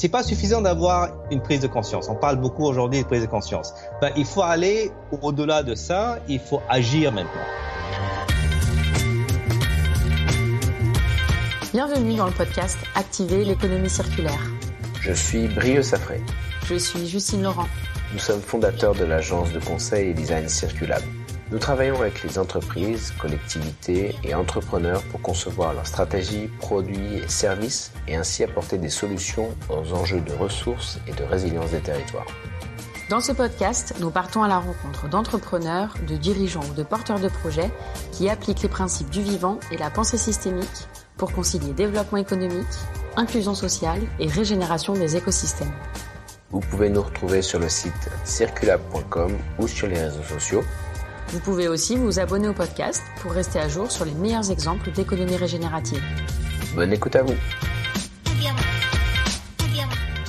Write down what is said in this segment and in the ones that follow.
c'est pas suffisant d'avoir une prise de conscience. On parle beaucoup aujourd'hui de prise de conscience. Ben, il faut aller au-delà de ça, il faut agir maintenant. Bienvenue dans le podcast Activer l'économie circulaire. Je suis Brieux Safré. Je suis Justine Laurent. Nous sommes fondateurs de l'agence de conseil et design circulable. Nous travaillons avec les entreprises, collectivités et entrepreneurs pour concevoir leurs stratégies, produits et services et ainsi apporter des solutions aux enjeux de ressources et de résilience des territoires. Dans ce podcast, nous partons à la rencontre d'entrepreneurs, de dirigeants ou de porteurs de projets qui appliquent les principes du vivant et la pensée systémique pour concilier développement économique, inclusion sociale et régénération des écosystèmes. Vous pouvez nous retrouver sur le site circulab.com ou sur les réseaux sociaux vous pouvez aussi vous abonner au podcast pour rester à jour sur les meilleurs exemples d'économie régénérative. Bonne écoute à vous.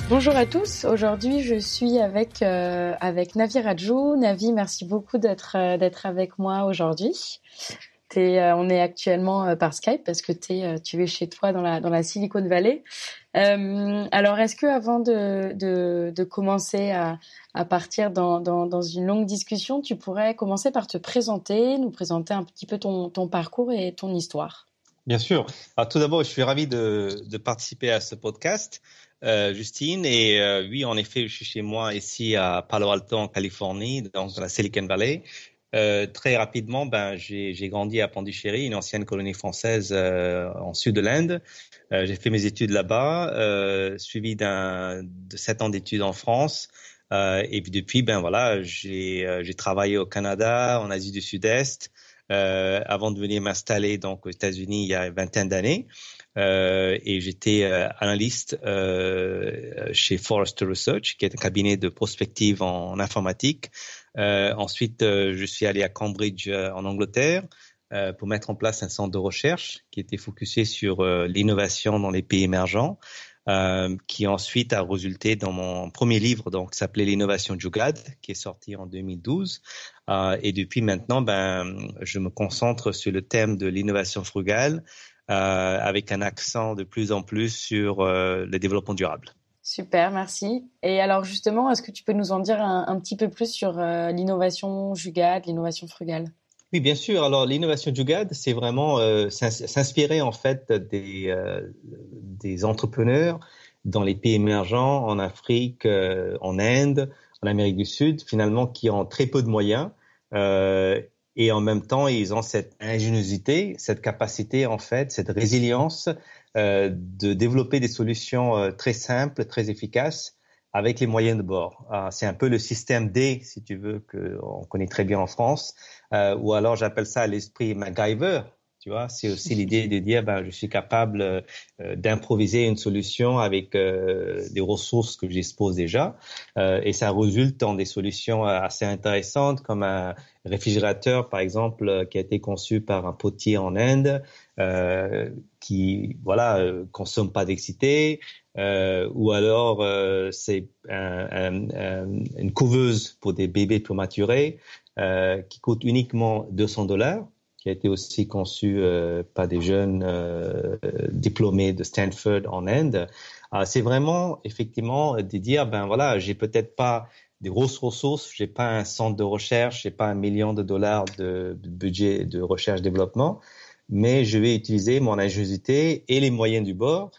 Bonjour à tous. Aujourd'hui, je suis avec euh, avec Navi Rajou. Navi, merci beaucoup d'être euh, d'être avec moi aujourd'hui. Euh, on est actuellement par Skype parce que tu es chez toi dans la, dans la Silicon Valley. alors, est-ce que avant de, de, de commencer à, à partir dans, dans, une longue discussion, tu pourrais commencer par te présenter, nous présenter un petit peu ton, ton parcours et ton histoire. Bien sûr. Alors, tout d'abord, je suis ravi de, de, participer à ce podcast, euh, Justine. Et euh, oui, en effet, je suis chez moi ici à Palo Alto, en Californie, dans la Silicon Valley. Euh, très rapidement, ben, j'ai grandi à Pondichéry, une ancienne colonie française en sud de l'Inde. j'ai fait mes études là-bas, suivi de sept ans d'études en France. Euh, et puis depuis, ben voilà, euh, j'ai travaillé au Canada, en Asie du Sud-Est, euh, avant de venir m'installer donc aux États-Unis il y a une vingtaine d'années. et j'étais analyste chez Forrester Research, qui est un cabinet de prospective en, en informatique. ensuite, je suis allé à Cambridge en Angleterre pour mettre en place un centre de recherche qui était focusé sur l'innovation dans les pays émergents. Euh, qui ensuite a résulté dans mon premier livre, donc s'appelait l'innovation Jugad, qui est sorti en 2012. Euh, et depuis maintenant, ben, je me concentre sur le thème de l'innovation frugale, euh, avec un accent de plus en plus sur le développement durable. Super, merci. Et alors justement, est-ce que tu peux nous en dire un, un petit peu plus sur l'innovation Jugad, l'innovation frugale oui, bien sûr. Alors, l'innovation GAD, c'est vraiment euh, s'inspirer en fait euh, des, entrepreneurs dans les pays émergents, en Afrique, euh, en Inde, en Amérique du Sud, finalement, qui ont très peu de moyens. et en même temps, ils ont cette ingéniosité, cette capacité, en fait, cette résilience de développer des solutions très simples, très efficaces avec les moyens de bord. Ah, c'est un peu le système D, si tu veux, qu'on connaît très bien en France, euh, ou alors j'appelle ça l'esprit MacGyver, tu vois, c'est aussi l'idée de dire, ben, je suis capable euh, d'improviser une solution avec euh, des ressources que j'expose déjà, et ça résulte en des solutions assez intéressantes, comme un réfrigérateur, par exemple, qui a été conçu par un potier en Inde, qui, voilà, consomme pas d'excité, euh, ou alors euh, c'est une couveuse pour des bébés prématurés euh, qui coûte uniquement 200 dollars, qui a été aussi conçue euh, par des jeunes diplômés de Stanford en Inde. Ah, c'est vraiment effectivement de dire ben voilà j'ai peut-être pas des grosses ressources, j'ai pas un centre de recherche, j'ai pas un million de dollars de, de budget de recherche développement, mais je vais utiliser mon ingéniosité et les moyens du bord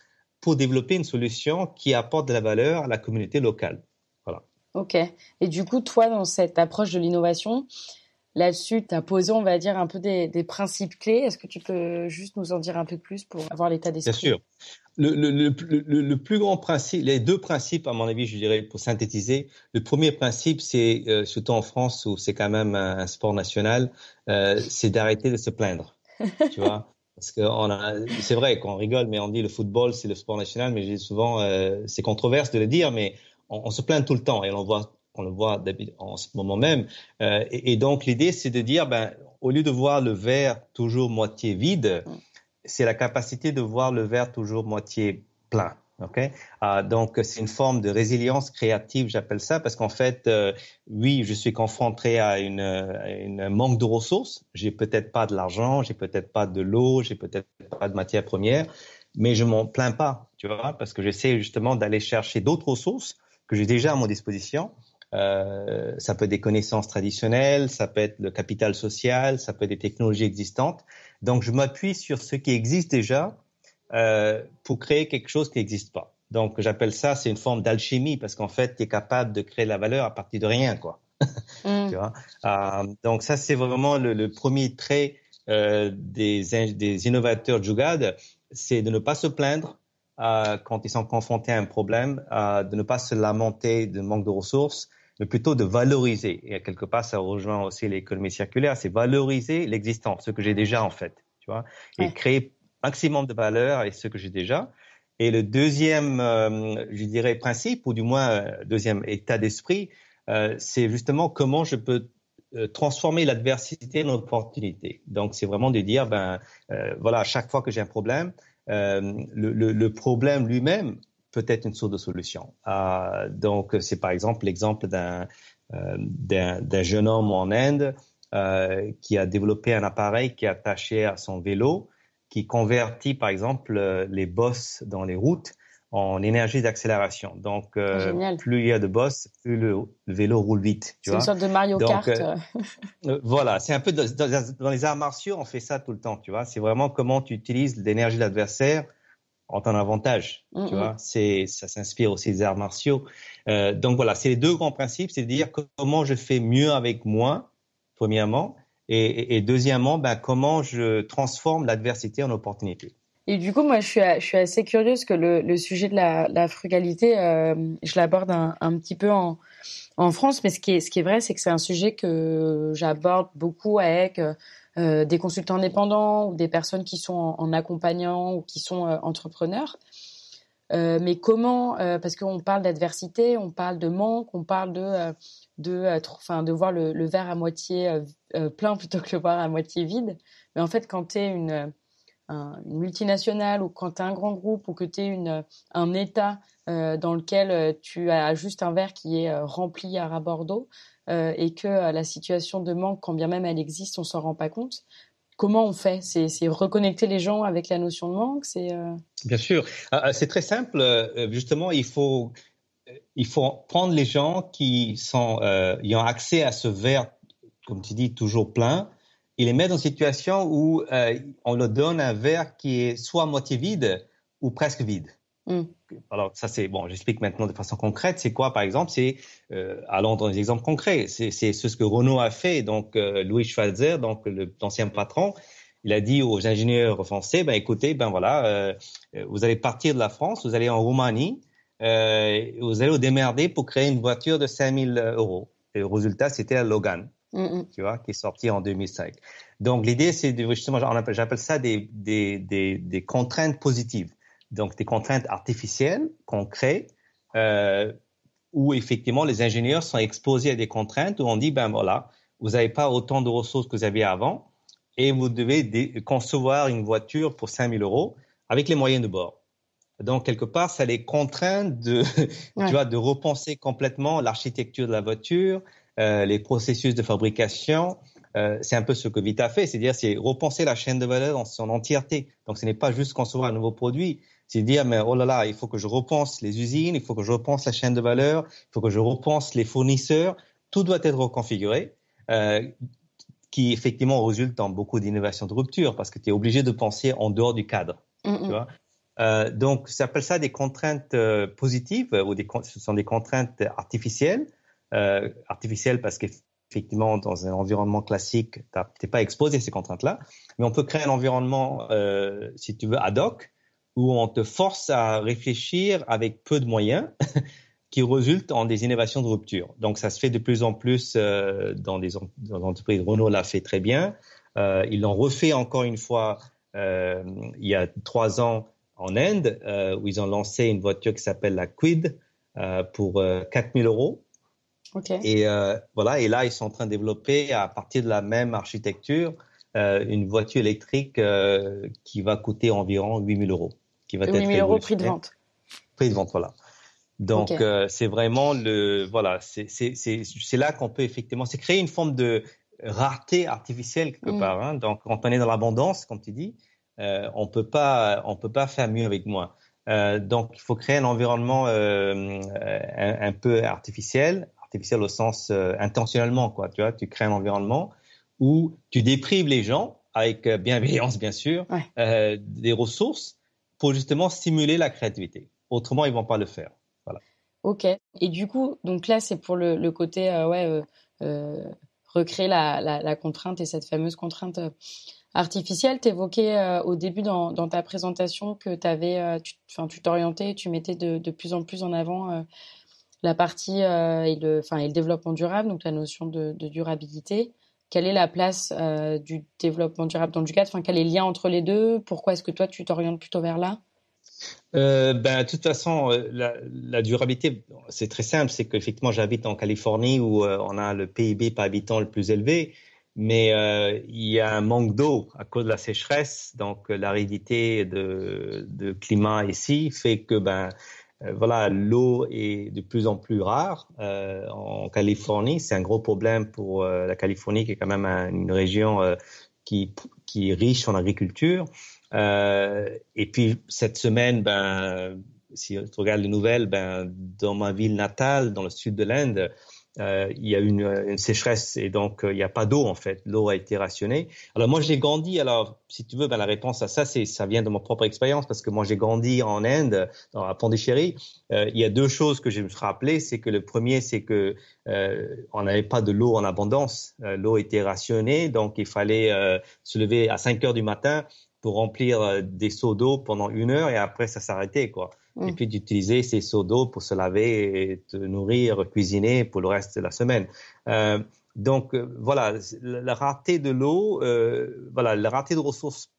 pour développer une solution qui apporte de la valeur à la communauté locale. Voilà. Ok. Et du coup, toi, dans cette approche de l'innovation, là-dessus, tu as posé, on va dire, un peu des, principes clés. Est-ce que tu peux juste nous en dire un peu plus pour avoir l'état d'esprit Bien sûr. Le, plus grand principe, les deux principes, à mon avis, je dirais, pour synthétiser, le premier principe, c'est, euh, surtout en France où c'est quand même un, sport national, euh, c'est d'arrêter de se plaindre. tu vois parce que c'est vrai qu'on rigole, mais on dit le football, c'est le sport national, mais j'ai souvent, euh, c'est controverse de le dire, mais on, se plaint tout le temps et on, voit, on le voit en ce moment même. Euh, et, donc, l'idée, c'est de dire, ben, au lieu de voir le verre toujours moitié vide, mm. c'est la capacité de voir le verre toujours moitié plein. Ok, ah, donc c'est une forme de résilience créative, j'appelle ça, parce qu'en fait, euh, oui, je suis confronté à une, une manque de ressources. J'ai peut-être pas de l'argent, j'ai peut-être pas de l'eau, j'ai peut-être pas de matière première, mais je m'en plains pas, tu vois, parce que j'essaie justement d'aller chercher d'autres ressources que j'ai déjà à mon disposition. Euh, ça peut être des connaissances traditionnelles, ça peut être le capital social, ça peut être des technologies existantes. Donc je m'appuie sur ce qui existe déjà euh, pour créer quelque chose qui n'existe pas. Donc j'appelle ça, c'est une forme d'alchimie parce qu'en fait, tu es capable de créer la valeur à partir de rien, quoi. Mm. Euh, donc ça, c'est vraiment le, premier trait euh, des, des, innovateurs Jugad, c'est de ne pas se plaindre quand ils sont confrontés à un problème, de ne pas se lamenter de manque de ressources, mais plutôt de valoriser. Et quelque part, ça rejoint aussi l'économie circulaire, c'est valoriser l'existence, ce que j'ai déjà en fait, tu vois, et créer maximum de valeur et ce que j'ai déjà. Et le deuxième, euh, je dirais, principe, ou du moins euh, deuxième état d'esprit, euh, c'est justement comment je peux transformer l'adversité en opportunité. Donc, c'est vraiment de dire, ben, voilà, à chaque fois que j'ai un problème, le, le, problème lui-même peut être une source de solution. Ah, donc, c'est par exemple l'exemple d'un d'un jeune homme en Inde qui a développé un appareil qui est attaché à son vélo qui convertit par exemple euh, les bosses dans les routes en énergie d'accélération. Donc, euh, plus il y a de bosses, plus le, vélo roule vite. C'est une sorte de Mario Kart. Euh, voilà, c'est un peu dans, les arts martiaux, on fait ça tout le temps. Tu vois, c'est vraiment comment tu utilises l'énergie de l'adversaire en ton avantage. Mm, tu mm. c'est ça s'inspire aussi des arts martiaux. donc voilà, c'est les deux grands principes, c'est de dire comment je fais mieux avec moi, premièrement, et, deuxièmement, bah, comment je transforme l'adversité en opportunité. Et du coup, moi, je suis, je suis assez curieuse que le, sujet de la, frugalité, euh, je l'aborde un, petit peu en, France, mais ce qui est, ce qui est vrai, c'est que c'est un sujet que j'aborde beaucoup avec euh, des consultants indépendants ou des personnes qui sont en, accompagnant ou qui sont euh, entrepreneurs. mais comment, parce qu'on parle d'adversité, on parle de manque, on parle de de, euh, enfin, de voir le, verre à moitié euh, euh, plein plutôt que le verre à moitié vide. Mais en fait, quand tu es une, multinationale ou quand tu es un grand groupe ou que tu es une, un État dans lequel tu as juste un verre qui est rempli à ras Bordeaux et que la situation de manque, quand bien même elle existe, on s'en rend pas compte. Comment on fait c'est, reconnecter les gens avec la notion de manque c'est, Bien sûr, ah, ah, c'est très simple. Justement, il faut il faut prendre les gens qui sont, euh, ont accès à ce verre, comme tu dis, toujours plein, et les mettre dans une situation où euh, on leur donne un verre qui est soit moitié vide ou presque vide. Mm. Alors ça c'est bon, j'explique maintenant de façon concrète. C'est quoi par exemple C'est euh, allons dans des exemples concrets. C'est ce que Renault a fait. Donc euh, Louis Schweitzer, donc l'ancien patron, il a dit aux ingénieurs français, ben écoutez, ben voilà, vous allez partir de la France, vous allez en Roumanie euh, vous allez vous démerder pour créer une voiture de 5000 euh, euros. Et le résultat, c'était la Logan, mm, mm. tu vois, qui est sorti en 2005. Donc, l'idée, c'est justement, j'appelle ça des, des, des, des, contraintes positives. Donc, des contraintes artificielles qu'on crée, euh, où effectivement, les ingénieurs sont exposés à des contraintes où on dit, ben voilà, vous n'avez pas autant de ressources que vous aviez avant et vous devez concevoir une voiture pour 5000 euros avec les moyens de bord. Donc, quelque part, ça les contraint de, tu vois, de repenser complètement l'architecture de la voiture, euh, les processus de fabrication. Euh, c'est un peu ce que Vita fait, c'est-à-dire c'est repenser la chaîne de valeur dans son entièreté. Donc, ce n'est pas juste concevoir un nouveau produit, c'est dire, mais oh là là, il faut que je repense les usines, il faut que je repense la chaîne de valeur, il faut que je repense les fournisseurs. Tout doit être reconfiguré. Euh, qui effectivement résulte en beaucoup d'innovations de rupture parce que tu es obligé de penser en dehors du cadre. Tu vois euh, donc, ça s'appelle ça des contraintes euh, positives euh, ou des, ce sont des contraintes artificielles. artificielles parce qu'effectivement, dans un environnement classique, tu n'es pas exposé à ces contraintes-là. Mais on peut créer un environnement, si tu veux, ad hoc, où on te force à réfléchir avec peu de moyens. qui résultent en des innovations de rupture. Donc, ça se fait de plus en plus dans des entreprises. Renault l'a fait très bien. ils l'ont refait encore une fois il y a trois ans en Inde, euh, où ils ont lancé une voiture qui s'appelle la Quid euh, pour 4000 euh, euros. Et euh, voilà, et là, ils sont en train de développer à partir de la même architecture une voiture électrique qui va coûter environ 8000 euros. Qui va 8000 euros prix de vente. Prix de vente, voilà. Donc c'est vraiment le voilà c'est là qu'on peut effectivement c'est créer une forme de rareté artificielle quelque mm. part. Hein. Donc quand on est dans l'abondance comme tu dis, euh, on peut pas, on peut pas faire mieux avec moi. Euh, donc, il faut créer un environnement euh, un, peu artificiel, artificiel au sens intentionnellement, quoi. Tu vois, tu crées un environnement où tu déprives les gens, avec bienveillance bien sûr, des ressources pour justement stimuler la créativité. Autrement, ils vont pas le faire. Voilà. Ok. Et du coup, donc là, c'est pour le, côté, ouais recréer la, contrainte et cette fameuse contrainte artificielle. Tu évoquais euh, au début dans, ta présentation que avais, euh, tu t'orientais, tu, mettais de, plus en plus en avant euh, la partie et, le, et le développement durable, donc la notion de, durabilité. Quelle est la place du développement durable dans du cadre enfin, Quel est le lien entre les deux Pourquoi est-ce que toi, tu t'orientes plutôt vers là ben, de toute façon, la, durabilité, c'est très simple. C'est qu'effectivement, j'habite en Californie où on a le PIB par habitant le plus élevé mais euh, il y a un manque d'eau à cause de la sécheresse, donc euh, l'aridité de, de, climat ici fait que ben euh, voilà l'eau est de plus en plus rare en Californie. C'est un gros problème pour la Californie qui est quand même une région qui, qui est riche en agriculture. et puis cette semaine, ben si tu regardes les nouvelles, ben dans ma ville natale, dans le sud de l'Inde euh, il y a une, euh, une sécheresse et donc euh, il n'y a pas d'eau en fait. L'eau a été rationnée. Alors moi j'ai grandi. Alors si tu veux, ben, la réponse à ça, c'est ça vient de ma propre expérience parce que moi j'ai grandi en Inde, dans, à Pondichéry. Euh, il y a deux choses que je me suis rappelé, c'est que le premier, c'est que on n'avait pas de l'eau en abondance. l'eau était rationnée, donc il fallait se lever à 5 heures du matin pour remplir des seaux d'eau pendant une heure et après ça s'arrêtait quoi et mm. puis d'utiliser ces seaux d'eau pour se laver, et te nourrir, cuisiner pour le reste de la semaine. Euh, donc euh, voilà, la raté de l'eau, euh, voilà, le raté de ressources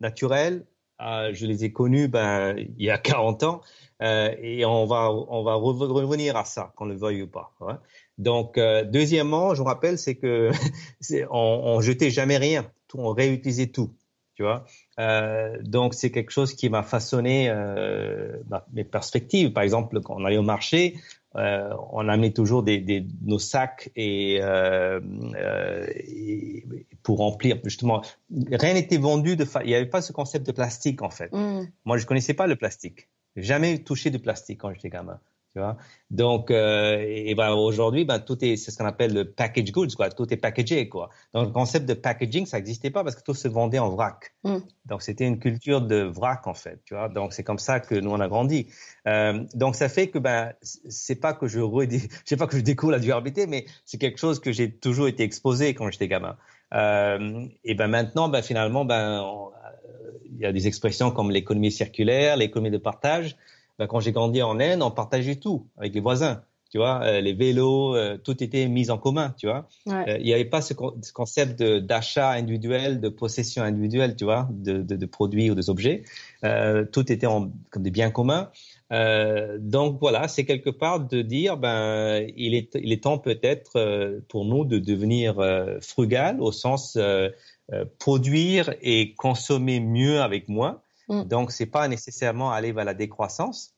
naturelles, euh, je les ai connues ben, il y a 40 ans euh, et on va, on va revenir à ça, qu'on le veuille ou pas. Hein. Donc deuxièmement, je vous rappelle, c'est que on, on jetait jamais rien, on réutilisait tout tu vois. Euh, donc c'est quelque chose qui m'a façonné euh, mes perspectives. Par exemple, quand on allait au marché, euh, on amenait toujours des, nos sacs euh, et, pour remplir justement. Rien n'était vendu de. Il n'y avait pas ce concept de plastique en fait. Mm. Moi, je connaissais pas le plastique. Jamais touché de plastique quand j'étais gamin. Tu vois Donc, euh, et, ben, aujourd'hui, ben, tout est, c'est ce qu'on appelle le package goods, quoi. Tout est packagé, quoi. Donc, le concept de packaging, ça n'existait pas parce que tout se vendait en vrac. Mm. Donc, c'était une culture de vrac, en fait, tu vois Donc, c'est comme ça que nous, on a grandi. Euh, donc, ça fait que, ben, c'est pas que je redis, sais pas que je découvre la durabilité, mais c'est quelque chose que j'ai toujours été exposé quand j'étais gamin. Euh, et ben, maintenant, ben, finalement, ben, euh, il y a des expressions comme l'économie circulaire, l'économie de partage ben, quand j'ai grandi en Inde, on partageait tout avec les voisins. Tu vois, euh, les vélos, euh, tout était mis en commun. Tu vois, euh, il n'y avait pas ce, concept d'achat individuel, de possession individuelle, tu vois, de, de, de produits ou des objets. tout était en, comme des biens communs. Euh, donc voilà, c'est quelque part de dire, ben, il est, il est temps peut-être pour nous de devenir frugal au sens produire et consommer mieux avec moins. Mm. Donc, ce n'est pas nécessairement aller vers la décroissance.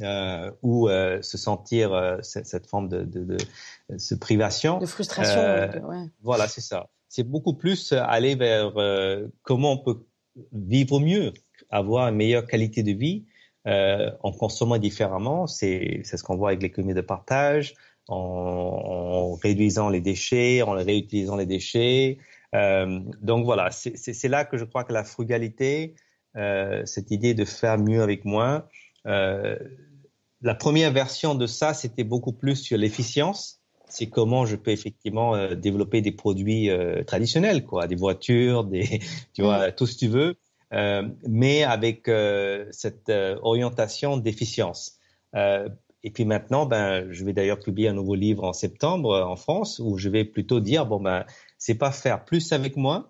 Euh, ou euh, se sentir euh, cette, forme de, de, privation. De frustration. Ouais. Voilà, c'est ça. C'est beaucoup plus aller vers comment on peut vivre mieux, avoir une meilleure qualité de vie en consommant différemment. C'est ce qu'on voit avec les l'économie de partage, en, en, réduisant les déchets, en réutilisant les déchets. donc voilà, c'est là que je crois que la frugalité euh, cette idée de faire mieux avec moins. Euh, la première version de ça, c'était beaucoup plus sur l'efficience c'est comment je peux effectivement euh, développer des produits traditionnels, quoi, des voitures, des, tu vois, tout ce que tu veux, mais avec cette orientation d'efficience. et puis maintenant, ben, je vais d'ailleurs publier un nouveau livre en septembre en France où je vais plutôt dire, bon ben, c'est pas faire plus avec moins,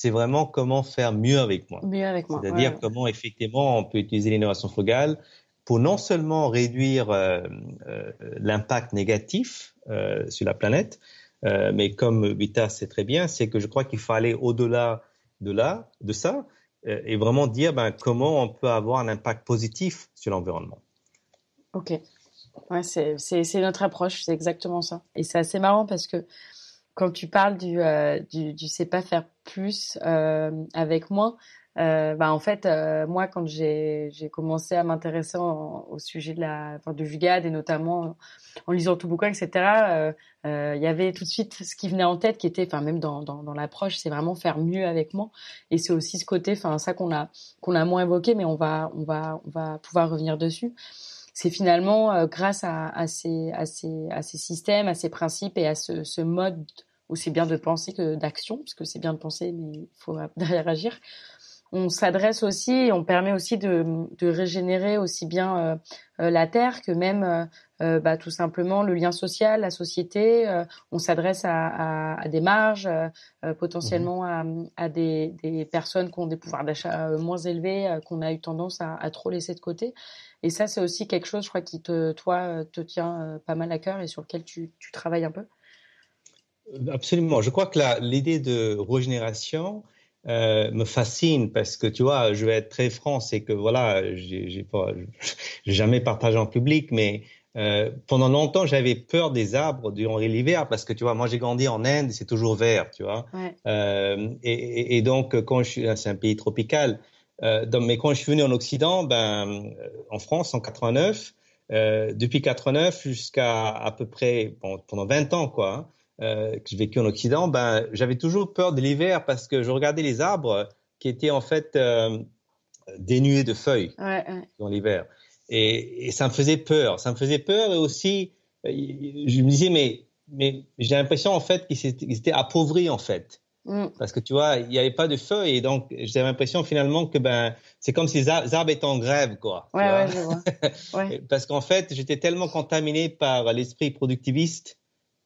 c'est vraiment comment faire mieux avec moi. C'est-à-dire comment effectivement on peut utiliser l'innovation frugale pour non seulement réduire euh, euh, l'impact négatif euh, sur la planète, mais comme Vita sait très bien, c'est que je crois qu'il faut aller au-delà de là, de ça, et vraiment dire ben, comment on peut avoir un impact positif sur l'environnement. Ok, c'est notre approche, c'est exactement ça. Et c'est assez marrant parce que quand tu parles du, euh, du, du pas faire plus euh, avec moi, euh, bah en fait, euh, moi, quand j'ai commencé à m'intéresser au sujet de la, enfin, du jugade et notamment en lisant tout bouquin, etc., euh, euh, il y avait tout de suite ce qui venait en tête, qui était, enfin, même dans, dans, dans l'approche, c'est vraiment faire mieux avec moi. Et c'est aussi ce côté, enfin, ça qu'on a, qu'on a moins évoqué, mais on va, on va, on va pouvoir revenir dessus. C'est finalement euh, grâce à, à, ces, à, ces, à ces systèmes, à ces principes et à ce, ce mode aussi bien de penser que d'action, parce que c'est bien de penser, mais il faut derrière agir. On s'adresse aussi on permet aussi de, de régénérer aussi bien euh, euh, la terre que même euh, bah, tout simplement le lien social, la société. on s'adresse à, à, des marges, potentiellement à, à des, des, personnes qui ont des pouvoirs d'achat moins élevés, qu'on a eu tendance à, trop laisser de côté. Et ça, c'est aussi quelque chose, je crois, qui te, toi, te tient pas mal à cœur et sur lequel tu, tu travailles un peu. Absolument. Je crois que l'idée de régénération euh, me fascine parce que tu vois, je vais être très franc, c'est que voilà, j'ai pas, jamais partagé en public, mais euh, pendant longtemps, j'avais peur des arbres durant l'hiver parce que tu vois, moi j'ai grandi en Inde, c'est toujours vert, tu vois. Euh, et, et, donc, quand je suis, hein, c'est un pays tropical. Euh, donc, mais quand je suis venu en Occident, ben, euh, en France, en 89, euh, depuis 89 jusqu'à à peu près bon, pendant 20 ans, quoi. Hein, euh, que j'ai vécu en Occident, ben, j'avais toujours peur de l'hiver parce que je regardais les arbres qui étaient en fait euh, dénués de feuilles dans l'hiver. Et, ça me faisait peur. Ça me faisait peur et aussi, euh, je me disais, mais, mais j'ai l'impression en fait qu'ils étaient appauvris en fait. Mm. Parce que tu vois, il n'y avait pas de feuilles et donc j'ai l'impression finalement que ben c'est comme si les arbres étaient en grève quoi. Ouais, ouais, Ouais. Parce qu'en fait, j'étais tellement contaminé par l'esprit productiviste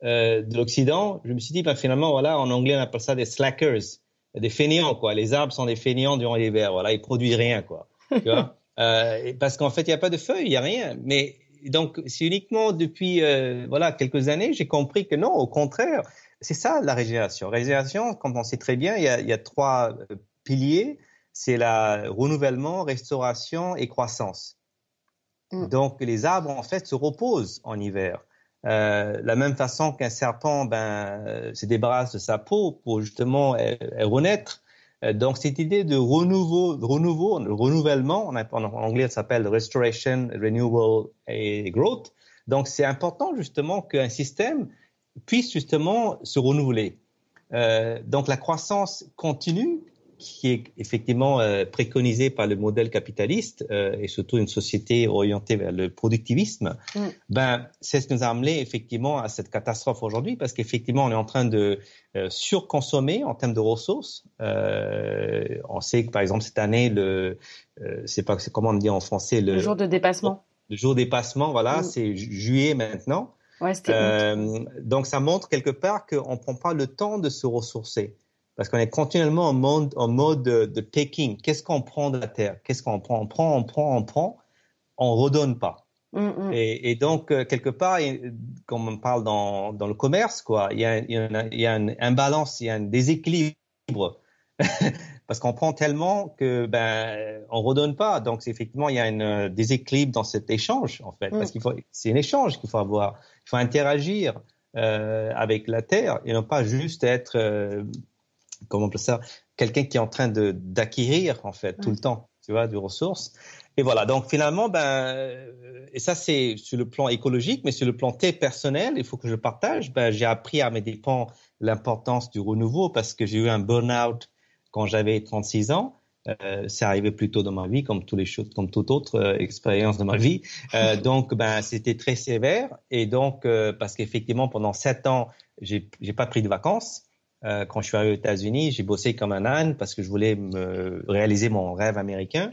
euh, de l'Occident, je me suis dit, bah, finalement, voilà, en anglais, on appelle ça des slackers, des fainéants, quoi. Les arbres sont des fainéants durant l'hiver, voilà, ils produisent rien, quoi. Euh, parce qu'en fait, il n'y a pas de feuilles, il n'y a rien. Mais donc, c'est uniquement depuis, euh, voilà, quelques années, j'ai compris que non, au contraire, c'est ça la régénération. Régénération, comme on sait très bien, il y a, trois piliers. C'est la renouvellement, restauration et croissance. Mm. Donc, les arbres, en fait, se reposent en hiver. Euh, la même façon qu'un serpent ben, euh, se débarrasse de sa peau pour justement euh, renaître. donc cette idée de renouveau, renouveau renouvellement, en, anglais ça s'appelle restoration, renewal et growth. Donc c'est important justement qu'un système puisse justement se renouveler. donc la croissance continue, qui est effectivement euh, préconisé par le modèle capitaliste euh, et surtout une société orientée vers le productivisme, mm. ben c'est ce qui nous a amené effectivement à cette catastrophe aujourd'hui parce qu'effectivement on est en train de euh, surconsommer en termes de ressources. on sait que par exemple cette année le c'est pas comment on dit en français le, jour de dépassement. Le jour de dépassement, voilà, mm. c'est juillet maintenant. donc ça montre quelque part qu'on ne prend pas le temps de se ressourcer. Parce qu'on est continuellement en mode, en mode de, taking. Qu'est-ce qu'on prend de la terre Qu'est-ce qu'on prend On prend, on prend, on prend. On redonne pas. Mm, mm. Et, donc euh, quelque part, comme on parle dans, dans le commerce, quoi, il y a, il y a, une imbalance, il y a un déséquilibre. parce qu'on prend tellement que ben on redonne pas. Donc effectivement il y a un euh, déséquilibre dans cet échange en fait, mm. parce qu'il faut c'est un échange qu'il faut avoir. Il faut interagir euh, avec la terre et non pas juste être comment on ça, quelqu'un qui est en train de d'acquérir en fait tout le temps, tu vois, du ressources. Et voilà. Donc finalement, ben, euh, et ça c'est sur le plan écologique, mais sur le plan T personnel, il faut que je partage. Ben, j'ai appris à mes dépens l'importance du renouveau parce que j'ai eu un burn-out quand j'avais 36 ans. Euh, c'est arrivé plus tôt dans ma vie, comme tous les choses, comme toute autre euh, expérience de ma vie. Euh, donc, ben, c'était très sévère. Et donc, parce qu'effectivement, pendant sept ans, j'ai, j'ai pas pris de vacances. Euh, quand je suis arrivé aux États-Unis, j'ai bossé comme un âne parce que je voulais me réaliser mon rêve américain.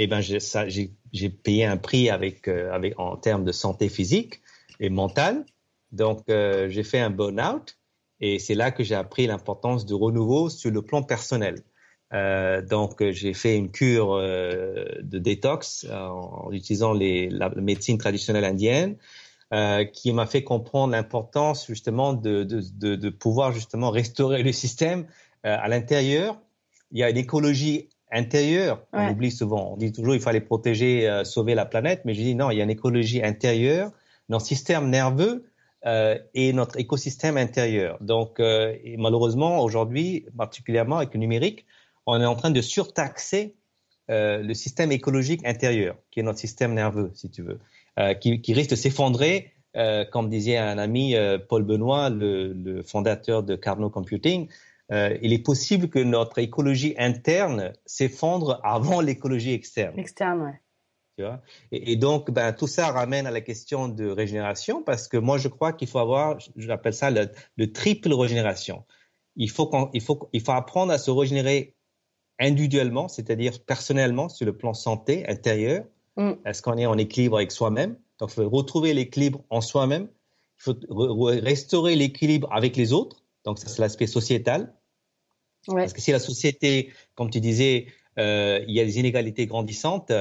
Et eh ben, j'ai payé un prix avec, euh, avec, en termes de santé physique et mentale. Donc, euh, j'ai fait un burn-out et c'est là que j'ai appris l'importance du renouveau sur le plan personnel. Euh, donc, j'ai fait une cure de détox en, en utilisant les, la médecine traditionnelle indienne. Euh, qui m'a fait comprendre l'importance justement de, de, de, de, pouvoir justement restaurer le système euh, à l'intérieur. Il y a une écologie intérieure, on oublie souvent, on dit toujours il fallait protéger, euh, sauver la planète, mais je dis non, il y a une écologie intérieure, notre système nerveux et notre écosystème intérieur. Donc malheureusement aujourd'hui, particulièrement avec le numérique, on est en train de surtaxer le système écologique intérieur, qui est notre système nerveux, si tu veux. Euh, qui, risque de s'effondrer. Euh, comme disait un ami, euh, Paul Benoît, le, fondateur de Carnot Computing, il est possible que notre écologie interne s'effondre avant l'écologie externe. Externe, oui. et, donc, ben, tout ça ramène à la question de régénération, parce que moi, je crois qu'il faut avoir, je l'appelle ça le, triple régénération. Il faut, il, faut, il faut apprendre à se régénérer individuellement, c'est-à-dire personnellement, sur le plan santé intérieur, Mm. Est-ce qu'on est en équilibre avec soi-même Donc, il faut retrouver l'équilibre en soi-même. Il faut restaurer l'équilibre avec les autres. Donc, ça, c'est l'aspect sociétal. Ouais. Parce que si la société, comme tu disais, euh, il y a des inégalités grandissantes,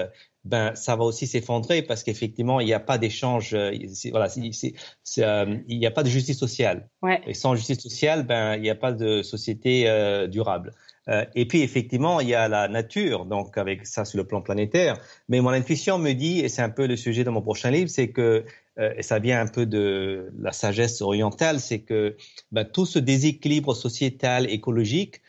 ben, ça va aussi s'effondrer parce qu'effectivement, il n'y a pas d'échange, euh, voilà, euh, il n'y a pas de justice sociale. Ouais. Et sans justice sociale, ben, il n'y a pas de société euh, durable. Euh, et puis effectivement, il y a la nature, donc avec ça sur le plan planétaire. Mais mon intuition me dit, et c'est un peu le sujet de mon prochain livre, c'est que euh, et ça vient un peu de la sagesse orientale, c'est que bah, tout ce déséquilibre sociétal, écologique,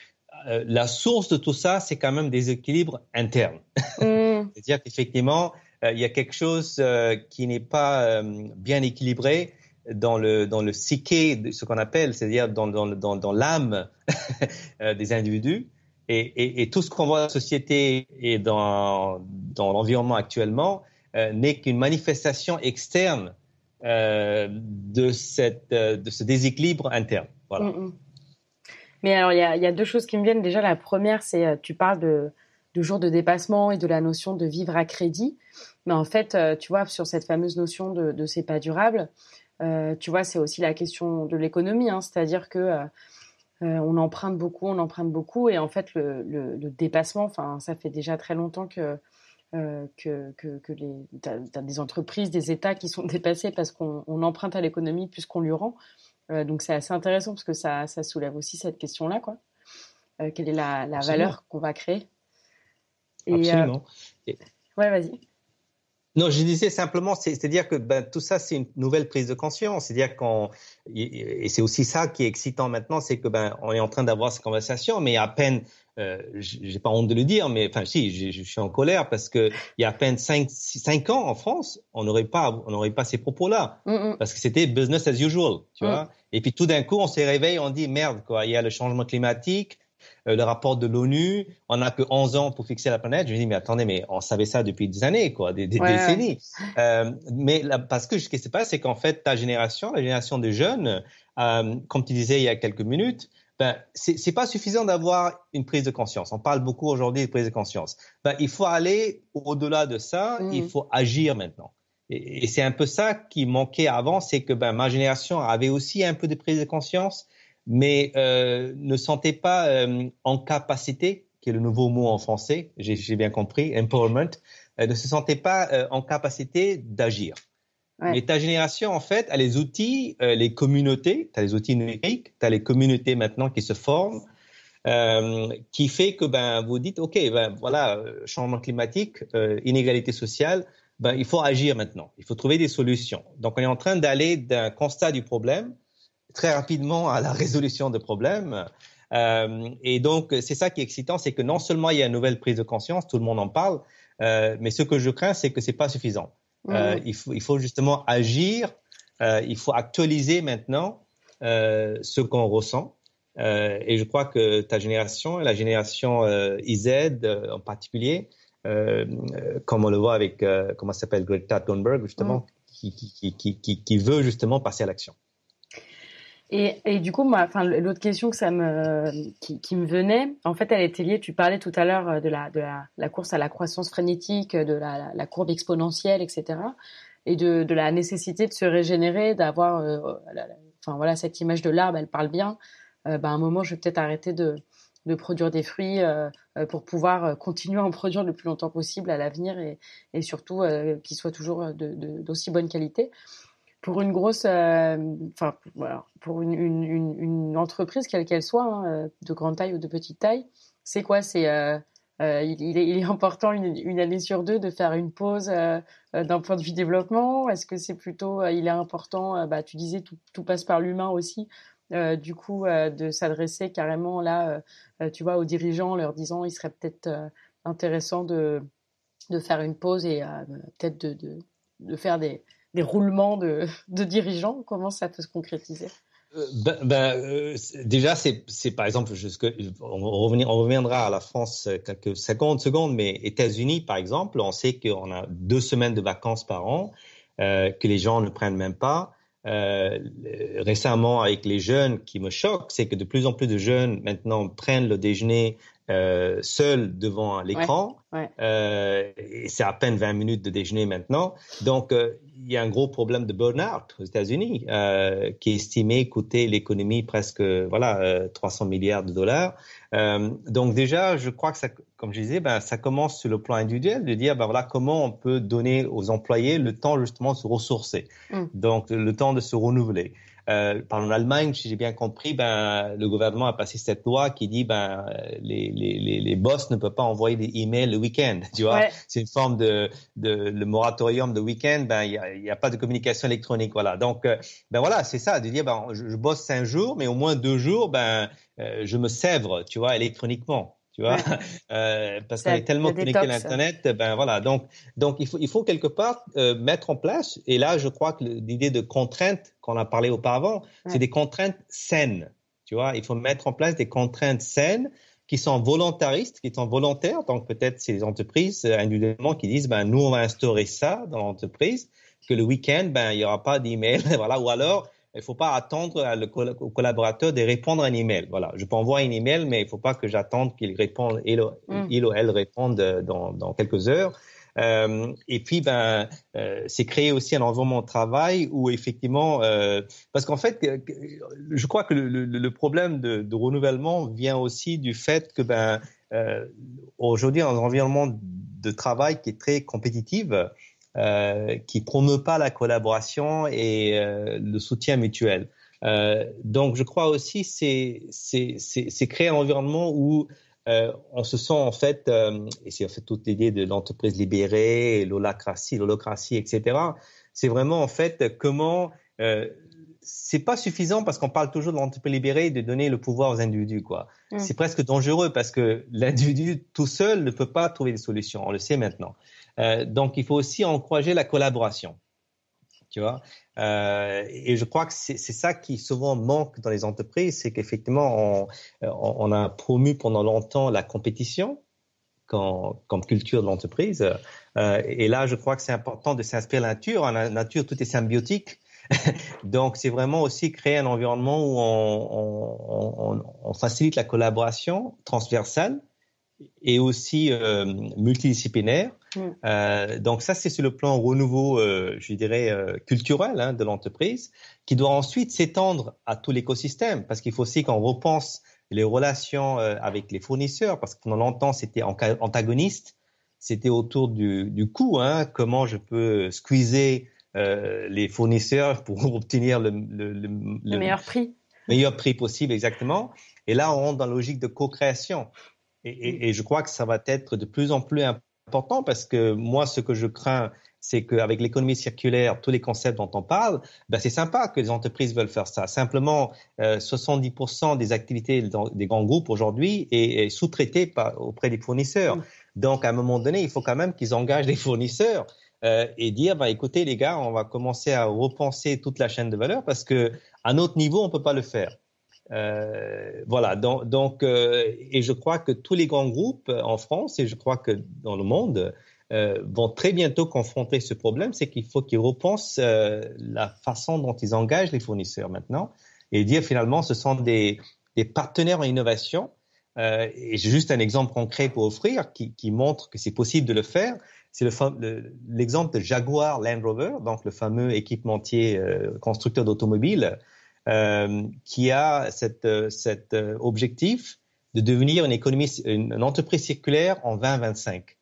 euh, la source de tout ça, c'est quand même des équilibres internes. Mm. C'est-à-dire qu'effectivement, il y a quelque chose qui n'est pas bien équilibré dans le, dans le psyché, ce qu'on appelle, c'est-à-dire dans, dans, dans, dans l'âme euh, des individus. Et, et, tout ce qu'on voit dans la société et dans, dans l'environnement actuellement euh, n'est qu'une manifestation externe euh, de, cette, de ce déséquilibre interne. Voilà. Mm, mm. Mais alors, il y a, y a, deux choses qui me viennent. Déjà, la première, c'est tu parles de, de jours de dépassement et de la notion de vivre à crédit. Mais en fait, tu vois, sur cette fameuse notion de, de c'est pas durable, euh, tu vois, c'est aussi la question de l'économie, hein. c'est-à-dire que euh, euh, on emprunte beaucoup, on emprunte beaucoup, et en fait le, dépassement, enfin, ça fait déjà très longtemps que tu que, que, les, as, des entreprises, des États qui sont dépassés parce qu'on emprunte à l'économie plus qu'on lui rend. donc c'est assez intéressant parce que ça, soulève aussi cette question-là. quoi. quelle est la, valeur qu'on va créer Absolument. Ouais, vas-y. Non, je disais simplement, c'est-à-dire que ben, tout ça, c'est une nouvelle prise de conscience. C'est-à-dire qu'on, et c'est aussi ça qui est excitant maintenant, c'est que ben, on est en train d'avoir cette conversation, mais à peine, euh, j'ai pas honte de le dire, mais enfin si, je, je suis en colère parce que il y a à peine cinq cinq ans en France, on n'aurait pas, on n'aurait pas ces propos-là mm, mm. parce que c'était business as usual, tu mm. vois. Et puis tout d'un coup, on se réveille, on dit merde quoi, il y a le changement climatique euh, le rapport de l'ONU, on n'a que 11 ans pour fixer la planète. Je me dis, mais attendez, mais on savait ça depuis des années, quoi, des, décennies. Euh, mais parce que ce qui se passe, c'est qu'en fait, ta génération, la génération des jeunes, euh, comme tu disais il y a quelques minutes, ben, n'est pas suffisant d'avoir une prise de conscience. On parle beaucoup aujourd'hui de prise de conscience. Ben, il faut aller au-delà de ça, mm. il faut agir maintenant. Et, et c'est un peu ça qui manquait avant, c'est que ben, ma génération avait aussi un peu de prise de conscience, mais euh, ne sentez pas en euh, capacité, qui est le nouveau mot en français, j'ai bien compris, empowerment, euh, ne se sentez pas en euh, capacité d'agir. Ouais. Mais ta génération, en fait, a les outils, les communautés, tu as les outils numériques, tu as les communautés maintenant qui se forment, qui fait que ben, vous dites, OK, ben, voilà, changement climatique, inégalité sociale, ben, il faut agir maintenant, il faut trouver des solutions. Donc on est en train d'aller d'un constat du problème très rapidement à la résolution de problèmes. Euh, et donc, c'est ça qui est excitant, c'est que non seulement il y a une nouvelle prise de conscience, tout le monde en parle, euh, mais ce que je crains, c'est que c'est pas suffisant. Mmh. Euh, il, faut, il, faut, justement agir, il faut actualiser maintenant ce qu'on ressent. et je crois que ta génération, la génération IZ en particulier, comme on le voit avec, comment s'appelle Greta Thunberg, justement, mmh. qui, qui veut justement passer à l'action. Et, et du coup, moi, enfin, l'autre question que ça me, qui, qui, me venait, en fait, elle était liée. Tu parlais tout à l'heure euh, de la, de la, course à la croissance frénétique, euh, de la, la courbe exponentielle, etc. Et de, de, la nécessité de se régénérer, d'avoir, euh, enfin voilà, cette image de l'arbre, elle parle bien. Euh, bah, à un moment, je vais peut-être arrêter de, de produire des fruits euh, pour pouvoir continuer à en produire le plus longtemps possible à l'avenir et, et surtout qu'ils soient toujours d'aussi bonne qualité pour une grosse, euh, enfin pour une, entreprise quelle qu'elle soit, hein, euh, de grande taille ou de petite taille, c'est quoi C'est euh, il, est, important une, année sur deux de faire une pause d'un point de vue développement Est-ce que c'est plutôt, il est important, bah, tu disais, tout, passe par l'humain aussi, du coup, de s'adresser carrément là, tu vois, aux dirigeants, leur disant, il serait peut-être intéressant de, de, faire une pause et peut-être de, de, faire des, des roulements de, dirigeants Comment ça peut se concrétiser euh, ben, ben euh, déjà, c'est par exemple, jusque, on, on, reviendra à la France quelques 50 secondes, mais États-Unis, par exemple, on sait qu'on a deux semaines de vacances par an, euh, que les gens ne prennent même pas. récemment, avec les jeunes, qui me choque, c'est que de plus en plus de jeunes maintenant prennent le déjeuner euh, seul devant l'écran. Euh, et c'est à peine 20 minutes de déjeuner maintenant. Donc, euh, il y a un gros problème de burn-out aux États-Unis, qui est estimé coûter l'économie presque voilà 300 milliards de dollars. donc déjà, je crois que ça, comme je disais, ben, ça commence sur le plan individuel de dire ben, voilà comment on peut donner aux employés le temps justement de se ressourcer, mm. donc le temps de se renouveler. Euh, par en Allemagne, si j'ai bien compris, ben, le gouvernement a passé cette loi qui dit ben les, les, les boss ne peuvent pas envoyer des emails le week-end. Tu vois, c'est une forme de, de le moratorium de week-end. Ben il n'y a, a, pas de communication électronique. Voilà. Donc euh, ben voilà, c'est ça de dire ben je, bosse cinq jours, mais au moins deux jours ben euh, je me sèvre, tu vois, électroniquement tu vois, euh, parce qu'on est tellement compliqué' à hein. l'internet, ben voilà. Donc, donc il faut il faut quelque part euh, mettre en place. Et là, je crois que l'idée de contraintes qu'on a parlé auparavant, c'est des contraintes saines. Tu vois, il faut mettre en place des contraintes saines qui sont volontaristes, qui sont volontaires. Donc peut-être c'est les entreprises euh, individuellement qui disent, ben nous on va instaurer ça dans l'entreprise, que le week-end ben il y aura pas d'email, voilà, ou alors il faut pas attendre le, au collaborateur de répondre à un email. Voilà, je peux envoyer un email, mais il faut pas que j'attende qu'il réponde, il, ou mm. elle réponde euh, dans, quelques heures. Euh, et puis, ben, euh, c'est créer aussi un environnement de travail où effectivement, parce qu'en fait, je crois que le, problème de, renouvellement vient aussi du fait que, ben, aujourd'hui, un environnement de travail qui est très compétitif, euh, qui promeut pas la collaboration et euh, le soutien mutuel. Euh, donc, je crois aussi c'est c'est créer un environnement où on se sent en fait, et c'est en fait toute l'idée de l'entreprise libérée, l'holacratie, l'holocratie, etc. C'est vraiment en fait comment euh, c'est pas suffisant parce qu'on parle toujours de l'entreprise libérée de donner le pouvoir aux individus quoi. Mm. C'est presque dangereux parce que l'individu tout seul ne peut pas trouver des solutions. On le sait maintenant. Euh, donc, il faut aussi encourager la collaboration. Tu vois euh, et je crois que c'est ça qui souvent manque dans les entreprises, c'est qu'effectivement, on, euh, on, a promu pendant longtemps la compétition comme, comme culture de l'entreprise. Euh, et là, je crois que c'est important de s'inspirer de la nature. la nature, tout est symbiotique. Donc, c'est vraiment aussi créer un environnement où on, on, on facilite la collaboration transversale et aussi euh, multidisciplinaire. Euh, donc ça, c'est sur le plan renouveau, euh, je dirais, euh, culturel hein, de l'entreprise, qui doit ensuite s'étendre à tout l'écosystème, parce qu'il faut aussi qu'on repense les relations euh, avec les fournisseurs, parce que pendant longtemps, c'était antagoniste, c'était autour du, du coût, hein, comment je peux squeezer euh, les fournisseurs pour obtenir le, le, le, le meilleur prix. Meilleur prix possible, exactement. Et là, on rentre dans la logique de co-création. Mm. Et, je crois que ça va être de plus en plus important parce que moi, ce que je crains, c'est qu'avec l'économie circulaire, tous les concepts dont on parle, ben c'est sympa que les entreprises veulent faire ça. Simplement, 70% euh, des activités des grands groupes aujourd'hui est, sous-traitée auprès des fournisseurs. Mm. Donc, à un moment donné, il faut quand même qu'ils engagent les fournisseurs euh, et dire, ben, écoutez les gars, on va commencer à repenser toute la chaîne de valeur parce que à notre niveau, on ne peut pas le faire. Euh, voilà, donc, euh, et je crois que tous les grands groupes euh, en France et je crois que dans le monde vont très bientôt confronter ce problème, c'est qu'il faut qu'ils repensent la façon dont ils engagent les fournisseurs maintenant et dire finalement ce sont des, partenaires en innovation. et j'ai juste un exemple concret pour offrir qui, montre que c'est possible de le faire. C'est l'exemple de Jaguar Land Rover, donc le fameux équipementier constructeur d'automobiles euh, qui a euh, cet euh, objectif de devenir une économie, une, entreprise circulaire en 2025.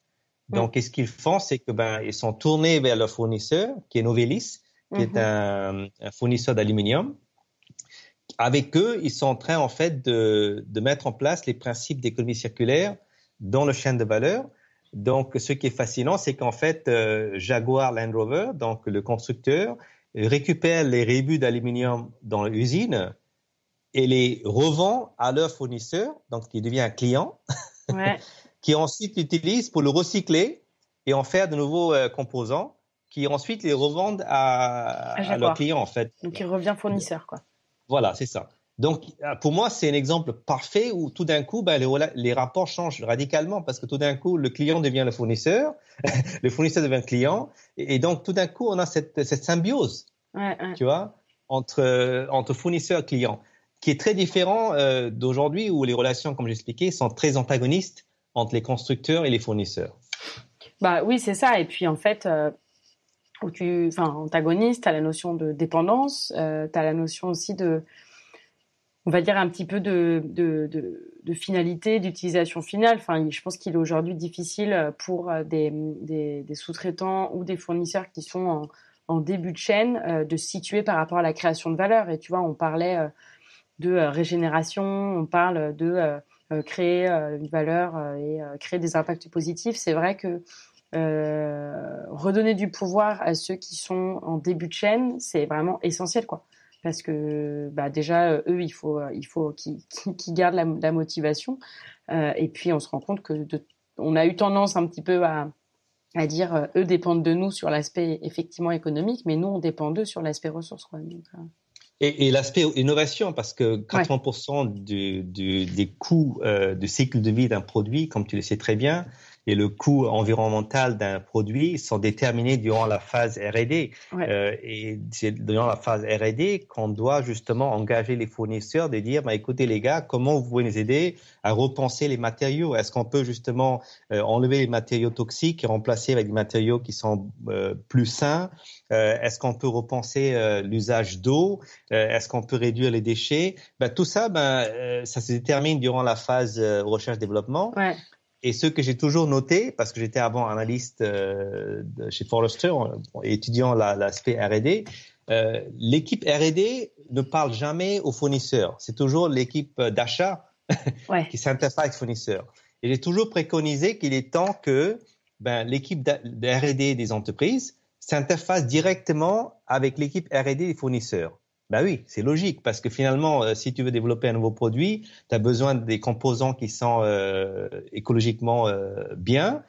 Mm. Donc, ce qu'ils font, c'est que ben, ils sont tournés vers leur fournisseur, qui est Novelis, qui est mm-hmm. un, fournisseur d'aluminium. Avec eux, ils sont en train en fait de, mettre en place les principes d'économie circulaire dans le chaîne de valeur. Donc, ce qui est fascinant, c'est qu'en fait, Jaguar Land Rover, donc le constructeur, récupère les rébus d'aluminium dans l'usine et les revend à leur fournisseur, donc qui devient un client, qui ensuite l'utilise pour le recycler et en faire de nouveaux euh, composants, qui ensuite les revendent à, leur client. en fait. Donc il revient fournisseur quoi. Voilà, c'est ça. Donc, euh, pour moi, c'est un exemple parfait où tout d'un coup, ben, les, rapports changent radicalement parce que tout d'un coup, le client devient le fournisseur, le fournisseur devient le client, et, donc tout d'un coup, on a cette, symbiose, tu vois, entre, euh, entre fournisseur et client, qui est très différent euh, d'aujourd'hui où les relations, comme j'expliquais, sont très antagonistes entre les constructeurs et les fournisseurs. Bah oui, c'est ça. Et puis en fait. tu, antagoniste, tu as la notion de dépendance, tu as la notion aussi de, on va dire un petit peu de, finalité, d'utilisation finale. Enfin, je pense qu'il est aujourd'hui difficile pour euh, des, sous-traitants ou des fournisseurs qui sont en, début de chaîne euh, de se situer par rapport à la création de valeur. Et tu vois, on parlait euh, de régénération, on parle de créer une valeur et créer des impacts positifs. C'est vrai que redonner du pouvoir à ceux qui sont en début de chaîne, c'est vraiment essentiel, quoi parce que bah, déjà euh, eux il faut euh, il faut qu'ils gardent la, motivation euh, et puis on se rend compte que on a eu tendance un petit peu à, à dire eux dépendent de nous sur l'aspect effectivement économique mais nous on dépend d'eux sur l'aspect ressources Et, l'aspect innovation, parce que 80% des coûts de cycle de vie d'un produit, comme tu le sais très bien, et le coût environnemental d'un produit sont déterminés durant la phase R&D. Euh, et c'est durant la phase R&D qu'on doit justement engager les fournisseurs de dire, bah, écoutez les gars, comment vous pouvez nous aider à repenser les matériaux Est-ce qu'on peut justement euh, enlever les matériaux toxiques et remplacer avec des matériaux qui sont euh, plus sains Est-ce qu'on peut repenser l'usage d'eau Est-ce qu'on peut réduire les déchets Ben Tout ça, ben ça se détermine durant la phase recherche-développement. Ouais. Et ce que j'ai toujours noté, parce que j'étais avant analyste euh, chez Forrester, étudiant l'aspect R&D, euh, l'équipe R&D ne parle jamais aux fournisseurs. C'est toujours l'équipe d'achat qui s'interface les fournisseurs. Et j'ai toujours préconisé qu'il est temps que ben, l'équipe de R&D des entreprises s'interface directement avec l'équipe R&D des fournisseurs. Ben oui, c'est logique, parce que finalement, euh, si tu veux développer un nouveau produit, tu as besoin des composants qui sont euh, écologiquement euh, bien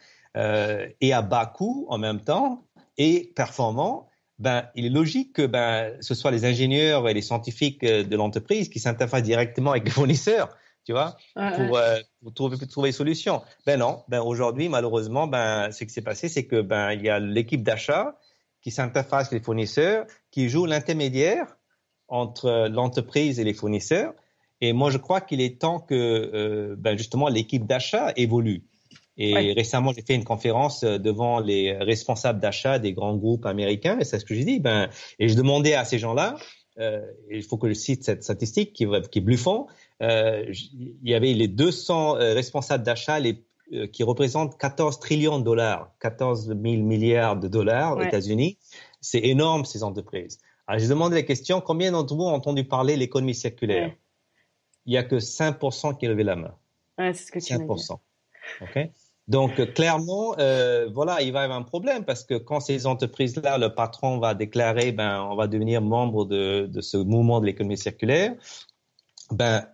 et à bas coût en même temps et performants. Ben, il est logique que ben, ce soit les ingénieurs et les scientifiques de l'entreprise qui s'interfacent directement avec les fournisseurs, tu vois, pour, trouver, des trouver une solutions. Ben non, ben aujourd'hui, malheureusement, ben, ce qui s'est passé, c'est que ben, il y a l'équipe d'achat qui s'interface avec les fournisseurs, qui joue l'intermédiaire entre l'entreprise et les fournisseurs. Et moi, je crois qu'il est temps que euh, ben, justement l'équipe d'achat évolue. Et récemment, j'ai fait une conférence euh, devant les responsables d'achat des grands groupes américains, et c'est ce que j'ai dit. Ben, et je demandais à ces gens-là, euh, il faut que je cite cette statistique qui, qui est bluffant, il y avait les 200 responsables d'achat qui représentent 14 trillions de dollars, 14 000 milliards de dollars aux États-Unis. C'est énorme, ces entreprises. Alors, j'ai demandé la question combien d'entre vous ont entendu parler l'économie circulaire Il n'y a que 5% qui a levé la main. Ouais, c'est ce que tu 5%. OK Donc, euh, clairement, euh, voilà, il va y avoir un problème parce que quand ces entreprises-là, le patron va déclarer ben, on va devenir membre de, de ce mouvement de l'économie circulaire, ben,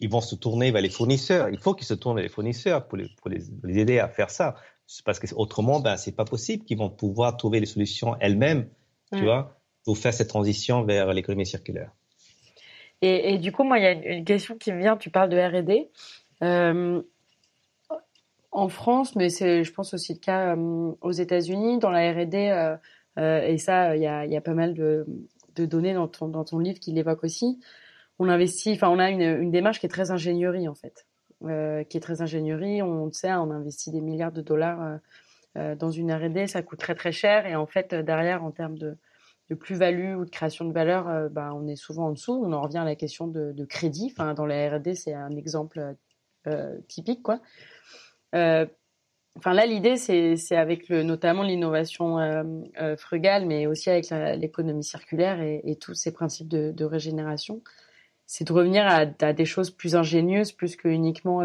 ils vont se tourner vers les fournisseurs. Il faut qu'ils se tournent vers les fournisseurs pour les, pour les, aider à faire ça. Parce que autrement, ben, c'est pas possible qu'ils vont pouvoir trouver les solutions elles-mêmes, tu vois pour faire cette transition vers l'économie circulaire. Et, du coup, moi, il y a une, question qui me vient. Tu parles de R&D. Euh, en France, mais c'est, je pense aussi le cas euh, aux États-Unis, dans la R&D, euh, et ça, il y a, pas mal de, données dans ton, livre qui l'évoquent aussi. On investit, enfin, on a une, démarche qui est très ingénierie en fait, qui est très ingénierie. On, sait, on investit des milliards de dollars dans une R&D, ça coûte très très cher, et en fait, derrière, en termes de de plus-value ou de création de valeur, euh, bah, on est souvent en dessous. On en revient à la question de, crédit. Enfin, dans la R&D, c'est un exemple euh, typique, quoi. Euh, enfin là, l'idée, c'est avec le, notamment l'innovation frugale, mais aussi avec l'économie circulaire et, tous ces principes de, régénération, c'est de revenir à, des choses plus ingénieuses, plus que uniquement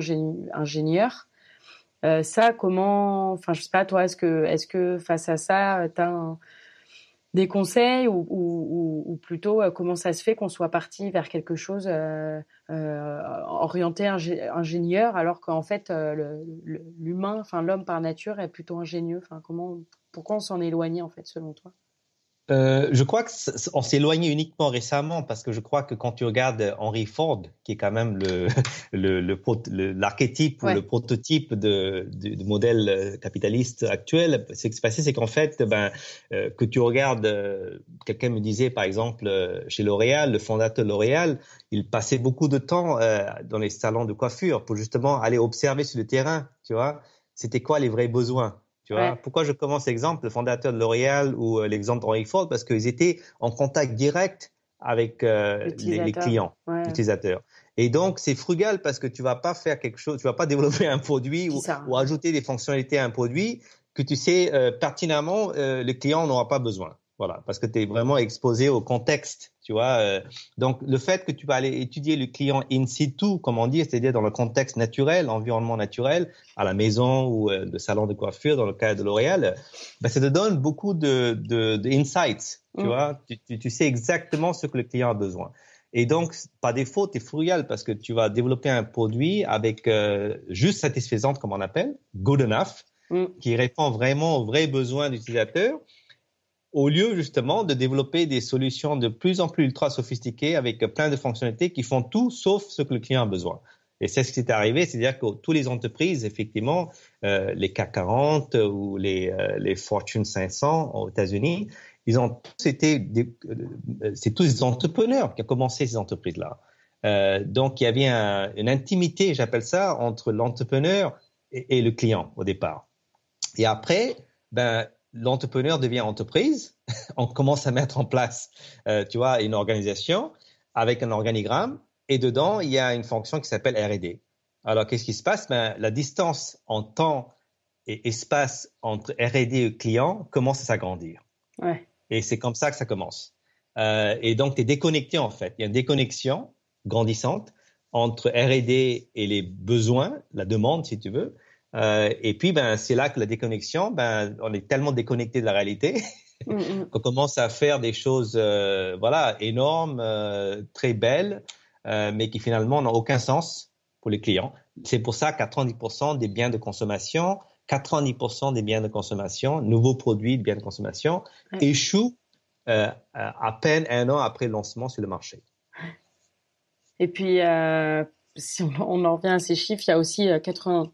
ingénieur. ça, comment, enfin, je sais pas, toi, est-ce que, est-ce que face à ça, tu as un, des conseils ou, plutôt euh, comment ça se fait qu'on soit parti vers quelque chose euh, euh, orienté ingénieur alors qu'en fait l'humain, enfin l'homme par nature est plutôt ingénieux. Enfin comment, pourquoi on s'en éloigne en fait selon toi euh, je crois qu'on s'est éloigné uniquement récemment parce que je crois que quand tu regardes euh, Henry Ford, qui est quand même l'archétype le, le, l'archétype ou le prototype de, modèle euh, capitaliste actuel, ce qui se passait, c'est qu'en fait, ben, que tu regardes, quelqu'un me disait par exemple chez L'Oréal, le fondateur L'Oréal, il passait beaucoup de temps dans les salons de coiffure pour justement aller observer sur le terrain, tu vois, c'était quoi les vrais besoins. Tu vois, pourquoi je commence l'exemple, le fondateur de L'Oréal ou euh, l'exemple d'Henry Ford, parce qu'ils étaient en contact direct avec euh, les, clients, utilisateurs. Et donc, c'est frugal parce que tu vas pas faire quelque chose, tu vas pas développer un produit ou, ajouter des fonctionnalités à un produit que tu sais euh, pertinemment le client n'aura pas besoin. Voilà, parce que tu es vraiment exposé au contexte tu vois, euh, donc le fait que tu vas aller étudier le client in situ, comme on dit, c'est-à-dire dans le contexte naturel, environnement naturel, à la maison ou euh, le salon de coiffure, dans le cas de L'Oréal, ben, ça te donne beaucoup de, insights. Tu mm. vois, tu, sais exactement ce que le client a besoin. Et donc, par défaut, tu es frugal parce que tu vas développer un produit avec euh, juste satisfaisante, comme on appelle, good enough, mm. qui répond vraiment aux vrais besoins d'utilisateurs au lieu justement de développer des solutions de plus en plus ultra sophistiquées avec plein de fonctionnalités qui font tout sauf ce que le client a besoin. Et c'est ce qui est arrivé, c'est-à-dire que toutes les entreprises, effectivement, euh, les CAC 40 ou les, euh, les Fortune 500 aux États-Unis, ils ont tous été, euh, c'est tous des entrepreneurs qui ont commencé ces entreprises-là. Euh, donc il y avait une intimité, j'appelle ça, entre l'entrepreneur et, et, le client au départ. Et après, ben l'entrepreneur devient entreprise, on commence à mettre en place, euh, tu vois, une organisation avec un organigramme et dedans, il y a une fonction qui s'appelle R&D. Alors, qu'est-ce qui se passe ben, La distance en temps et espace entre R&D et client commence à s'agrandir. Et c'est comme ça que ça commence. Euh, et donc, tu es déconnecté en fait. Il y a une déconnexion grandissante entre R&D et les besoins, la demande si tu veux, euh, et puis, ben, c'est là que la déconnexion, ben, on est tellement déconnecté de la réalité mm, mm. qu'on commence à faire des choses, euh, voilà, énormes, euh, très belles, mais qui finalement n'ont aucun sens pour les clients. C'est pour ça 90% des biens de consommation, 90% des biens de consommation, nouveaux produits de biens de consommation, échouent à peine un an après le lancement sur le marché. Et puis, si on, on, en revient à ces chiffres, il y a aussi 80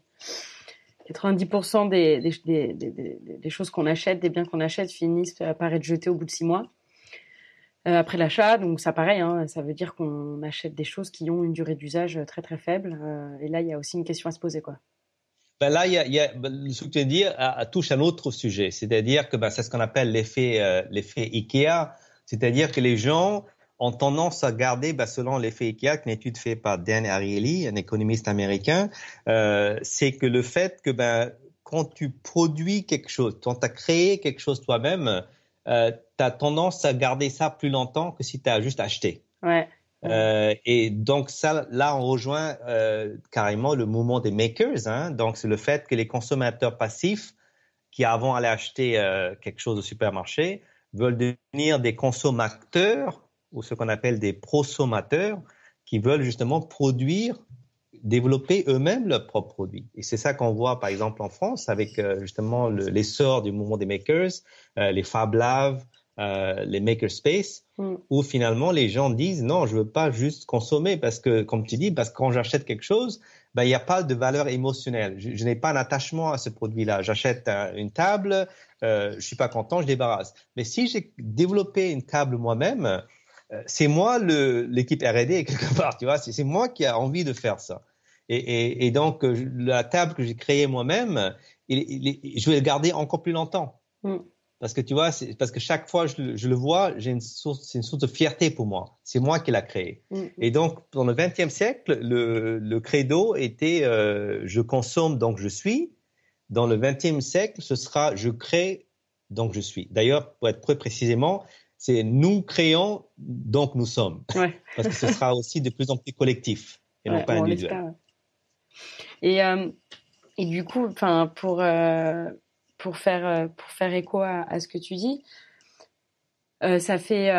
90% des, des, choses qu'on achète, des biens qu'on achète, finissent par être jetés au bout de six mois euh, après l'achat. Donc ça pareil, hein, ça veut dire qu'on achète des choses qui ont une durée d'usage très très faible. Euh, et là, il y a aussi une question à se poser. quoi. Ben là, ce ben, que tu dis euh, touche un autre sujet. C'est-à-dire que ben, c'est ce qu'on appelle l'effet l'effet IKEA. C'est-à-dire que les gens ont tendance à garder, bah, selon l'effet IKEA, une étude faite par Dan Ariely, un économiste américain, euh, c'est que le fait que ben, quand tu produis quelque chose, quand tu as créé quelque chose toi-même, euh, tu as tendance à garder ça plus longtemps que si tu as juste acheté. Ouais. Euh, et donc ça, là, on rejoint carrément le mouvement des makers. Hein. donc c'est le fait que les consommateurs passifs qui avant allaient acheter quelque chose au supermarché veulent devenir des consommateurs ou ce qu'on appelle des prosommateurs qui veulent justement produire, développer eux-mêmes leurs propres produits. Et c'est ça qu'on voit par exemple en France avec euh, justement l'essor du mouvement des makers, euh, les Fab Labs, euh, les makerspace, mm. où finalement les gens disent non, je veux pas juste consommer parce que, comme tu dis, parce que quand j'achète quelque chose, ben, il n'y a pas de valeur émotionnelle. Je, n'ai pas un attachement à ce produit-là. J'achète une table, je je suis pas content, je débarrasse. Mais si j'ai développé une table moi-même, c'est moi l'équipe R&D quelque part, tu vois, c'est moi qui a envie de faire ça. Et, donc euh, la table que j'ai créée moi-même, je vais la garder encore plus longtemps. Mm. Parce que tu vois, parce que chaque fois je, je le vois, c'est une source de fierté pour moi. C'est moi qui l'a créée. Mm. Et donc, dans le XXe siècle, le, credo était euh, je consomme donc je suis. Dans le XXe siècle, ce sera je crée donc je suis. D'ailleurs, pour être plus précisément, c'est nous créons, donc nous sommes. Parce que ce sera aussi de plus en plus collectif et non pas individuel. Et, euh, et, du coup, pour, euh, pour, faire, euh, pour faire écho à, ce que tu dis, ça fait,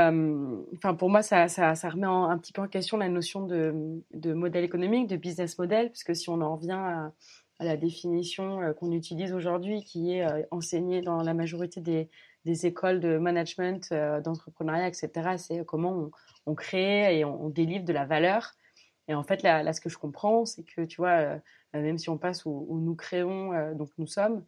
enfin pour moi, ça, ça, remet un petit peu en question la notion de, de, modèle économique, de business model, parce que si on en revient à, à la définition qu'on utilise aujourd'hui, qui est enseignée dans la majorité des, des écoles de management, euh, d'entrepreneuriat, etc. C'est comment on, crée et on, délivre de la valeur. Et en fait, là, ce que je comprends, c'est que, tu vois, euh, même si on passe où, nous créons, euh, donc nous sommes,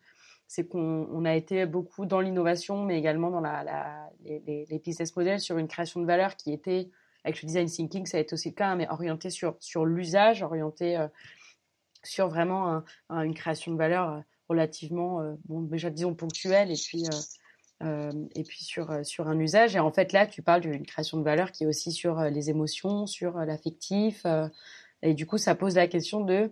c'est qu'on a été beaucoup dans l'innovation, mais également dans la, les, business models sur une création de valeur qui était, avec le design thinking, ça a été aussi le cas, hein, mais orienté sur, sur l'usage, orienté sur vraiment une création de valeur relativement, bon, déjà disons ponctuelle, et puis et puis sur, sur un usage. Et en fait, là, tu parles d'une création de valeur qui est aussi sur les émotions, sur l'affectif. et du coup, ça pose la question de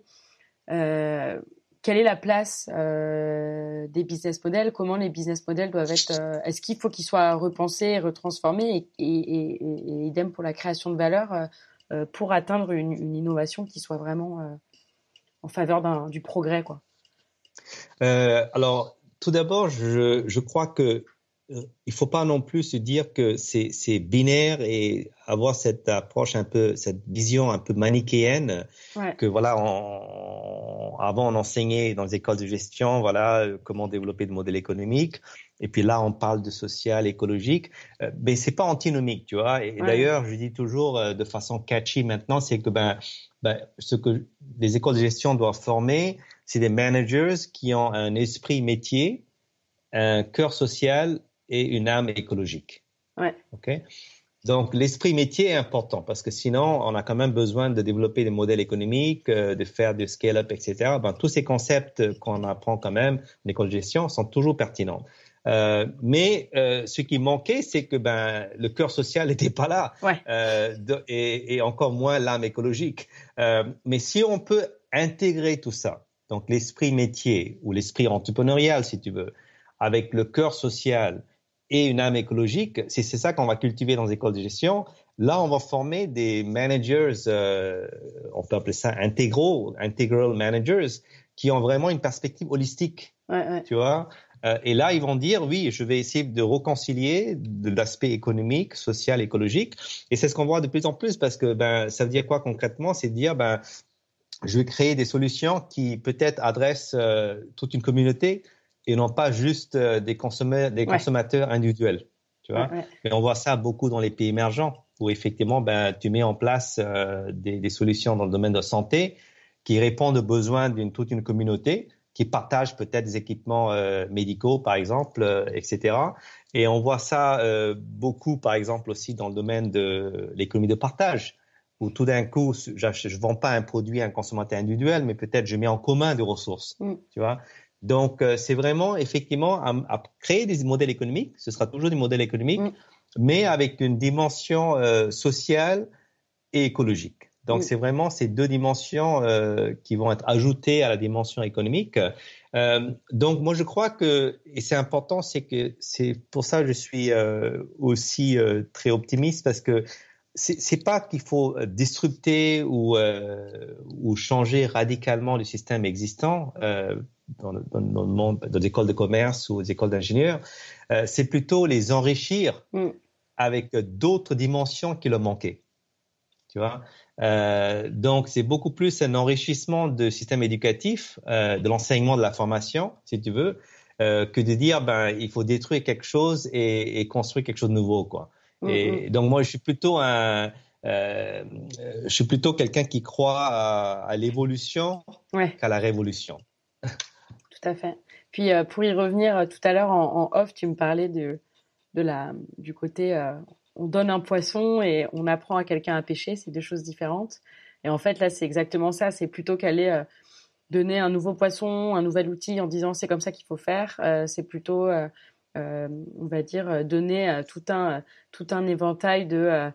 quelle est la place des business models Comment les business models doivent être Est-ce qu'il faut qu'ils soient repensés, retransformés et, et, idem pour la création de valeur pour atteindre une, innovation qui soit vraiment en faveur du progrès quoi. alors, tout d'abord, je, je, crois que euh, il faut pas non plus se dire que c'est binaire et avoir cette approche un peu, cette vision un peu manichéenne que voilà, on, avant on enseignait dans les écoles de gestion, voilà euh, comment développer le modèle économique. Et puis là, on parle de social, écologique, euh, mais c'est pas antinomique, tu vois. Et d'ailleurs, je dis toujours de façon catchy maintenant, c'est que ben, ben, ce que les écoles de gestion doivent former, c'est des managers qui ont un esprit métier, un cœur social et une âme écologique. Ouais. donc l'esprit métier est important parce que sinon on a quand même besoin de développer des modèles économiques, euh, de faire du scale-up, etc. Ben, tous ces concepts qu'on apprend quand même en école gestion sont toujours pertinents. Euh, mais euh, ce qui manquait, c'est que ben le cœur social n'était pas là, et, et, encore moins l'âme écologique. mais si on peut intégrer tout ça, donc l'esprit métier ou l'esprit entrepreneurial, si tu veux, avec le cœur social, et une âme écologique, c'est ça qu'on va cultiver dans les écoles de gestion, là, on va former des managers, euh, on peut appeler ça intégraux, integral managers, qui ont vraiment une perspective holistique, tu vois euh, et là, ils vont dire, oui, je vais essayer de reconcilier l'aspect économique, social, écologique. Et c'est ce qu'on voit de plus en plus parce que ben, ça veut dire quoi concrètement C'est dire, ben, je vais créer des solutions qui peut-être adressent euh, toute une communauté, et non pas juste euh, des, des consommateurs individuels. Tu vois Et on voit ça beaucoup dans les pays émergents où effectivement, ben, tu mets en place euh, des, des, solutions dans le domaine de la santé qui répondent aux besoins d'une toute une communauté qui partagent peut-être des équipements euh, médicaux, par exemple, etc. Et on voit ça beaucoup, par exemple, aussi dans le domaine de l'économie de partage, où tout d'un coup, je ne vends pas un produit à un consommateur individuel, mais peut-être je mets en commun des ressources. Mm. Tu vois donc, euh, c'est vraiment effectivement à, créer des modèles économiques. Ce sera toujours des modèles économiques, mm. mais avec une dimension euh, sociale et écologique. Donc, mm. c'est vraiment ces deux dimensions euh, qui vont être ajoutées à la dimension économique. Euh, donc, moi, je crois que, et c'est important, c'est que c'est pour ça que je suis aussi très optimiste parce que c'est pas qu'il faut disrupter ou, ou changer radicalement le système existant, euh, dans, dans, monde, dans des écoles de commerce ou des écoles d'ingénieurs, euh, c'est plutôt les enrichir mm. avec d'autres dimensions qui leur manquaient. Tu vois euh, donc c'est beaucoup plus un enrichissement du système éducatif, euh, de l'enseignement, de la formation, si tu veux, que de dire ben il faut détruire quelque chose et, construire quelque chose de nouveau quoi. Mm-hmm. Et donc moi je suis plutôt un, je suis plutôt quelqu'un qui croit à, l'évolution qu'à la révolution. tout à fait. Puis euh, pour y revenir euh, tout à l'heure en, off, tu me parlais de, de la, du côté euh, on donne un poisson et on apprend à quelqu'un à pêcher, c'est deux choses différentes. Et en fait là c'est exactement ça, c'est plutôt qu'aller donner un nouveau poisson, un nouvel outil en disant c'est comme ça qu'il faut faire, c'est plutôt on va dire donner tout un tout un éventail de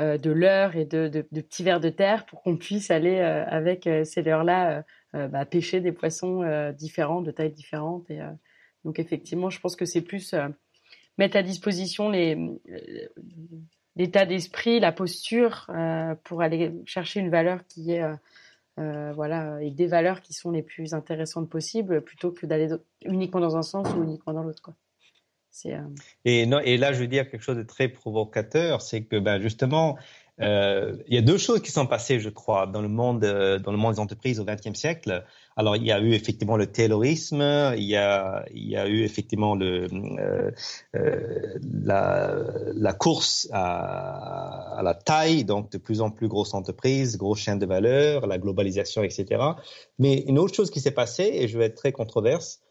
euh, de l'heure et de, de, petits vers de terre pour qu'on puisse aller euh, avec euh, ces leurres-là bah, pêcher des poissons différents, de tailles différentes. Et, donc effectivement, je pense que c'est plus mettre à disposition l'état d'esprit, la posture pour aller chercher une valeur qui est voilà et des valeurs qui sont les plus intéressantes possibles plutôt que d'aller uniquement dans un sens ou uniquement dans l'autre quoi. Euh, et, non, et là, je veux dire quelque chose de très provocateur, c'est que ben, justement, euh, il y a deux choses qui sont passées, je crois, dans le monde, euh, dans le monde des entreprises au XXe siècle. Alors, il y a eu effectivement le terrorisme il y a, il y a eu effectivement le, la, course à, à, la taille, donc de plus en plus grosses entreprises, grosses chaînes de valeur, la globalisation, etc. Mais une autre chose qui s'est passée, et je vais être très controverse,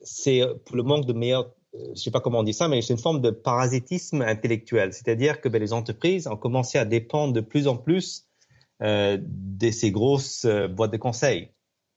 c'est le manque de meilleures je sais pas comment on dit ça, mais c'est une forme de parasitisme intellectuel. C'est-à-dire que ben, les entreprises ont commencé à dépendre de plus en plus euh, de ces grosses euh, boîtes de conseils,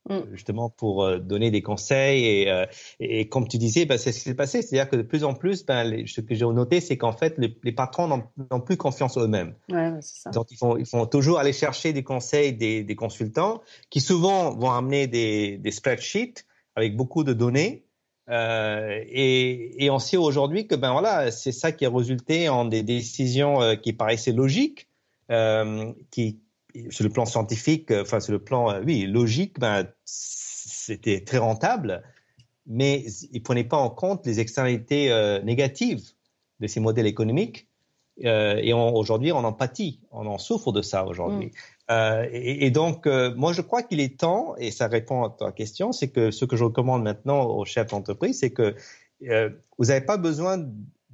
mm. justement pour euh, donner des conseils. Euh, et, comme tu disais, ben, c'est ce qui s'est passé. C'est-à-dire que de plus en plus, ben, ce que j'ai noté, c'est qu'en fait, les, patrons n'ont plus confiance eux-mêmes. Ouais, Donc, ils vont, ils font toujours aller chercher des conseils des, des consultants qui souvent vont amener des, des spreadsheets avec beaucoup de données euh, et, et, on sait aujourd'hui que ben voilà, c'est ça qui a résulté en des décisions euh, qui paraissaient logiques, euh, qui sur le plan scientifique, euh, enfin sur le plan oui logique, ben c'était très rentable, mais ils prenaient pas en compte les externalités négatives de ces modèles économiques. et aujourd'hui, on en pâtit, on en souffre de ça aujourd'hui. Mm. Euh, et, donc, euh, moi, je crois qu'il est temps, et ça répond à ta question, c'est que ce que je recommande maintenant aux chefs d'entreprise, c'est que euh, vous n'avez pas besoin.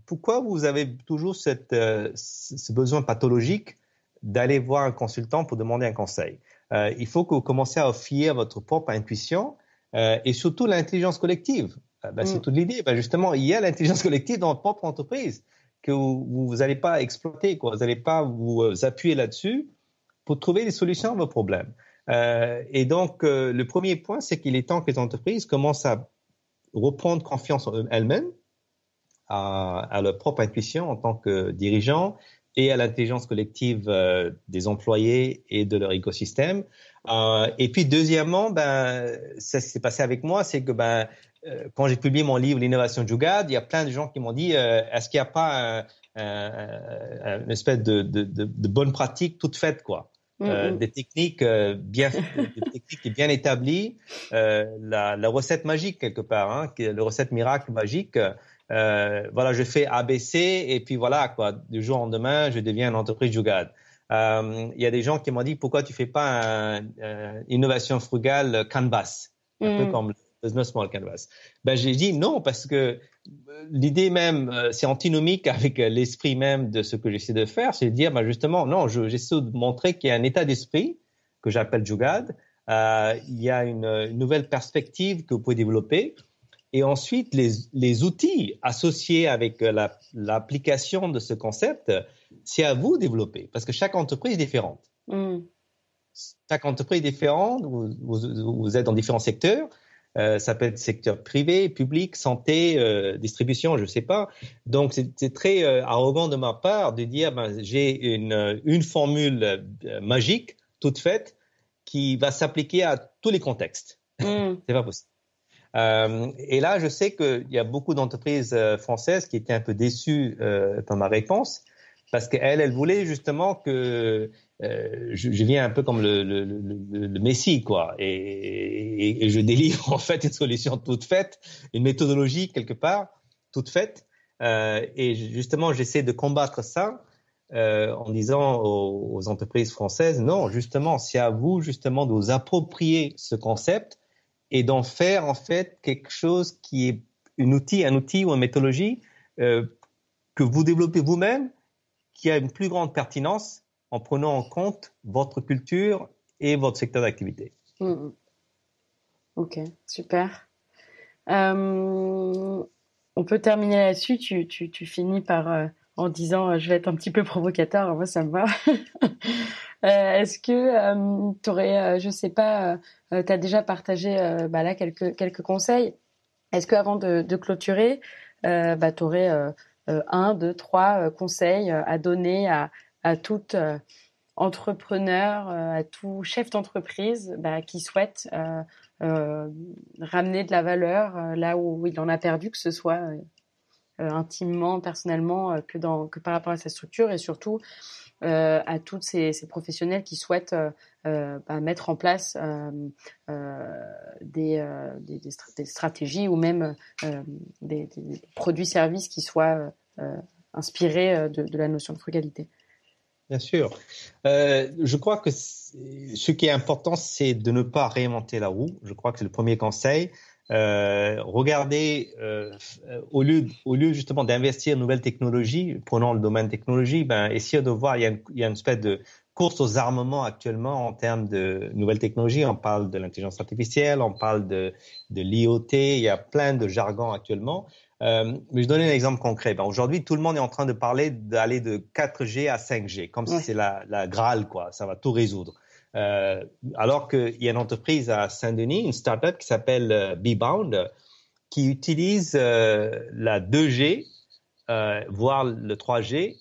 Pourquoi vous avez toujours cette, ce besoin pathologique d'aller voir un consultant pour demander un conseil Il faut que vous commenciez à fier votre propre intuition et surtout l'intelligence collective. Ben, c'est mm. toute l'idée. Ben, justement, il y a l'intelligence collective dans votre propre entreprise que vous n'allez pas exploiter, quoi. vous n'allez pas vous appuyer là-dessus pour trouver des solutions à vos problèmes. Euh, et donc, euh, le premier point, c'est qu'il est temps que les entreprises commencent à reprendre confiance en elles-mêmes, à, à, leur propre intuition en tant que dirigeants et à l'intelligence collective euh, des employés et de leur écosystème. Euh, et puis, deuxièmement, ben, ça s'est passé avec moi, c'est que ben, quand j'ai publié mon livre L'innovation Jugad, il y a plein de gens qui m'ont dit est-ce qu'il n'y a pas une espèce de, de, de, de bonne pratique toute faite quoi euh, mm, mm. Euh, des techniques bien, des bien établies, euh, la, la, recette magique quelque part, hein, la recette miracle magique. voilà, je fais ABC et puis voilà quoi, du jour au lendemain, je deviens une entreprise jugade. Il y a des gens qui m'ont dit pourquoi tu fais pas une innovation frugale canvas, un peu mm. comme canvas. Ben, j'ai dit non, parce que euh, l'idée même, euh, c'est antinomique avec euh, l'esprit même de ce que j'essaie de faire. C'est de dire, ben, justement, non, j'essaie de montrer qu'il y a un état d'esprit que j'appelle Jugad. il y a une, nouvelle perspective que vous pouvez développer. Et ensuite, les, les outils associés avec l'application de ce concept, c'est à vous de développer, parce que chaque entreprise est différente. Mm. Chaque entreprise est différente, vous êtes dans différents secteurs, euh, ça peut être secteur privé, public, santé, euh, distribution, je ne sais pas. Donc c'est très euh, arrogant de ma part de dire ben, j'ai une, formule magique toute faite qui va s'appliquer à tous les contextes. Mm. c'est pas possible. et là, je sais qu'il y a beaucoup d'entreprises françaises qui étaient un peu déçues euh, par ma réponse parce qu'elle, elle voulait justement que euh, je, je, viens un peu comme le, le, le, Messie, quoi, et, je délivre en fait une solution toute faite, une méthodologie quelque part toute faite, euh, et justement j'essaie de combattre ça euh, en disant aux, aux, entreprises françaises, non, justement, c'est à vous justement de vous approprier ce concept et d'en faire en fait quelque chose qui est une outil, un outil ou une méthodologie euh, que vous développez vous-même qui a une plus grande pertinence en prenant en compte votre culture et votre secteur d'activité. Mm, mm. Ok, super. Euh, on peut terminer là-dessus. Tu, finis par euh, en disant euh, je vais être un petit peu provocateur. Hein, moi, ça me va. Est-ce que tu aurais, je sais pas, tu as déjà partagé bah là quelques, conseils. Est-ce qu'avant de, de, clôturer, bah tu aurais euh, un, deux, trois euh, conseils euh, à donner à, tout entrepreneur, à tout chef d'entreprise bah, qui souhaite ramener de la valeur là où il en a perdu, que ce soit intimement, personnellement, que, que par rapport à sa structure et surtout euh, à tous ces, professionnels qui souhaitent euh, euh, bah, mettre en place des, stratégies ou même des, produits-services qui soient inspirés de, la notion de frugalité. Bien sûr. je crois que ce qui est important, c'est de ne pas réinventer la roue. Je crois que c'est le premier conseil euh, regardez, euh, au, lieu, au lieu justement d'investir en nouvelles technologies, prenons le domaine technologie, ben, essayer de voir, il y, a une, il y a une espèce de course aux armements actuellement en termes de nouvelles technologies. On parle de l'intelligence artificielle, on parle de, de l'IoT, il y a plein de jargon actuellement. Euh, mais je donne un exemple concret. Ben, Aujourd'hui, tout le monde est en train de parler d'aller de 4G à 5G, comme si c'est la, la Graal, quoi. Ça va tout résoudre. Euh, alors qu'il y a une entreprise à Saint-Denis, une up qui s'appelle euh, Bebound, qui utilise euh, la 2G, voire le 3G,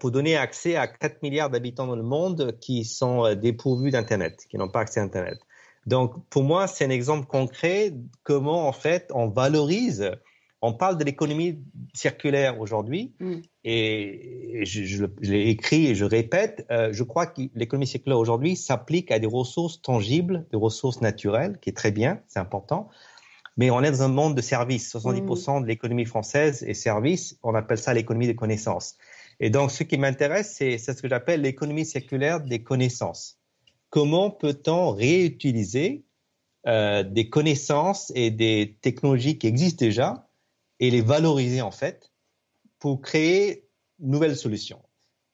pour donner accès à 4 milliards d'habitants dans le monde qui sont dépourvus d'Internet, qui n'ont pas accès à Internet. Donc, pour moi, c'est un exemple concret comment, en fait, on valorise on parle de l'économie circulaire aujourd'hui, mm. et, je, l'ai écrit et je répète, euh, je crois que l'économie circulaire aujourd'hui s'applique à des ressources tangibles, des ressources naturelles, qui est très bien, c'est important, mais on est dans un monde de services. 70% mm. de l'économie française est service, on appelle ça l'économie des connaissances. Et donc, ce qui m'intéresse, c'est ce que j'appelle l'économie circulaire des connaissances. Comment peut-on réutiliser euh, des connaissances et des technologies qui existent déjà et les valoriser en fait pour créer de nouvelles solutions.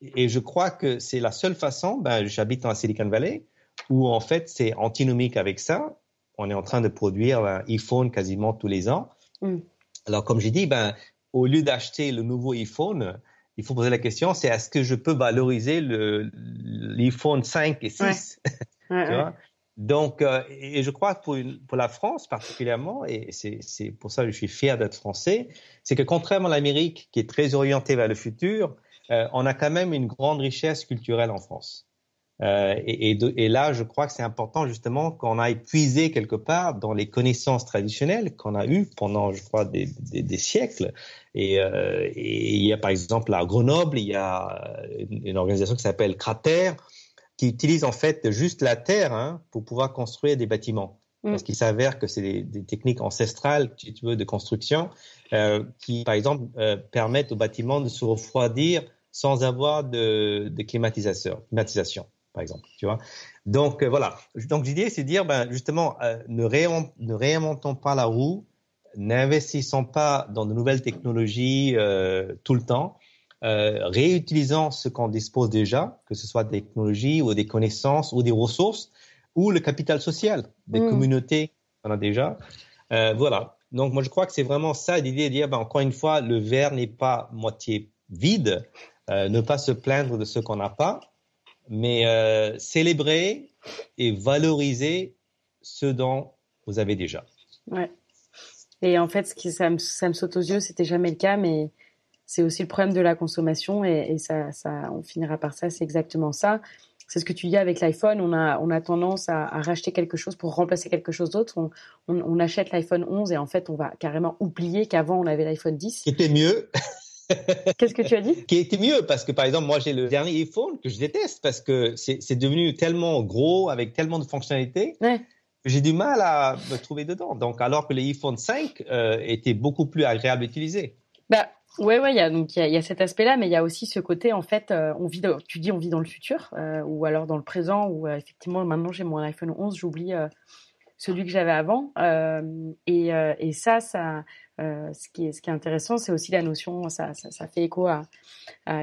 Et je crois que c'est la seule façon, ben, j'habite dans la Silicon Valley, où en fait c'est antinomique avec ça. On est en train de produire un ben, iPhone quasiment tous les ans. Mm. Alors comme j'ai dit, ben, au lieu d'acheter le nouveau iPhone, il faut poser la question, c'est est-ce que je peux valoriser l'iPhone 5 et 6 tu vois donc, euh, et je crois que pour, une, pour la France particulièrement, et c'est pour ça que je suis fier d'être français, c'est que contrairement à l'Amérique, qui est très orientée vers le futur, euh, on a quand même une grande richesse culturelle en France. Euh, et, et, là, je crois que c'est important justement qu'on aille puiser quelque part dans les connaissances traditionnelles qu'on a eues pendant, je crois, des, des, des siècles. Et, euh, et, il y a par exemple à Grenoble, il y a une, une organisation qui s'appelle Cratère, qui utilisent en fait juste la terre hein, pour pouvoir construire des bâtiments. Mm. Parce qu'il s'avère que c'est des, des, techniques ancestrales, si tu veux, de construction, euh, qui, par exemple, euh, permettent aux bâtiments de se refroidir sans avoir de, de climatisation, par exemple. Tu vois Donc euh, voilà. Donc l'idée, c'est de dire, ben, justement, ne réinventons pas la roue, n'investissons pas dans de nouvelles technologies tout le temps, euh, réutilisant ce qu'on dispose déjà, que ce soit des technologies ou des connaissances ou des ressources, ou le capital social des mm. communautés qu'on a déjà. Euh, voilà. Donc, moi, je crois que c'est vraiment ça l'idée de dire, ben, encore une fois, le verre n'est pas moitié vide, euh, ne pas se plaindre de ce qu'on n'a pas, mais célébrer et valoriser ce dont vous avez déjà. Ouais. Et en fait, ce qui, ça me, me saute aux yeux, c'était jamais le cas, mais c'est aussi le problème de la consommation et, ça, on finira par ça, c'est exactement ça. C'est ce que tu dis avec l'iPhone, on a, on a tendance à, racheter quelque chose pour remplacer quelque chose d'autre. On, achète l'iPhone 11 et en fait, on va carrément oublier qu'avant, on avait l'iPhone 10. Qui était mieux. Qu'est-ce que tu as dit Qui était mieux parce que par exemple, moi j'ai le dernier iPhone que je déteste parce que c'est devenu tellement gros avec tellement de fonctionnalités. j'ai du mal à me trouver dedans. Donc, alors que l'iPhone 5 euh, était beaucoup plus agréable à utiliser. Bah, Ouais, ouais, il y a donc il y cet aspect-là, mais il y a aussi ce côté en fait, euh, on vit, tu dis on vit dans le futur euh, ou alors dans le présent ou euh, effectivement maintenant j'ai mon iPhone 11, j'oublie celui que j'avais avant et, ça, ça, ce qui est est intéressant, c'est aussi la notion, ça, fait écho à,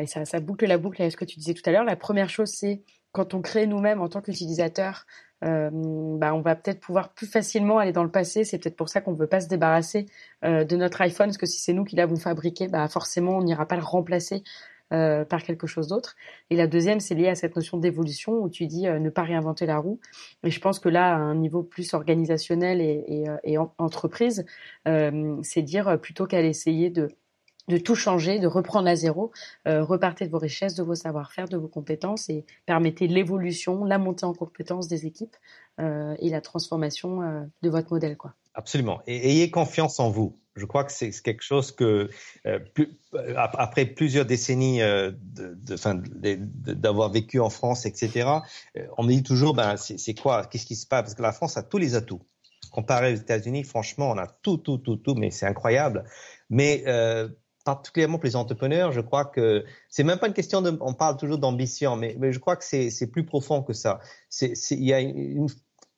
et ça, ça boucle la boucle à ce que tu disais tout à l'heure. La première chose, c'est quand on crée nous-mêmes en tant qu'utilisateur euh, bah, on va peut-être pouvoir plus facilement aller dans le passé. C'est peut-être pour ça qu'on ne veut pas se débarrasser euh, de notre iPhone, parce que si c'est nous qui l'avons fabriqué, bah, forcément, on n'ira pas le remplacer euh, par quelque chose d'autre. Et la deuxième, c'est lié à cette notion d'évolution où tu dis ne pas réinventer la roue. Et je pense que là, à un niveau plus organisationnel et, entreprise, c'est dire plutôt qu'à essayer de de tout changer, de reprendre à zéro, euh, repartez de vos richesses, de vos savoir-faire, de vos compétences et permettez l'évolution, la montée en compétences des équipes euh, et la transformation euh, de votre modèle. Quoi. Absolument. Et ayez confiance en vous. Je crois que c'est quelque chose que, après plusieurs décennies d'avoir vécu en France, etc., on me dit toujours, ben, c'est quoi, qu'est-ce qui se passe Parce que la France a tous les atouts comparé aux États-Unis, franchement, on a tout, tout, tout, tout, mais c'est incroyable. Mais particulièrement pour les entrepreneurs, je crois que c'est même pas une question de, on parle toujours d'ambition, mais, je crois que c'est plus profond que ça. il y a une,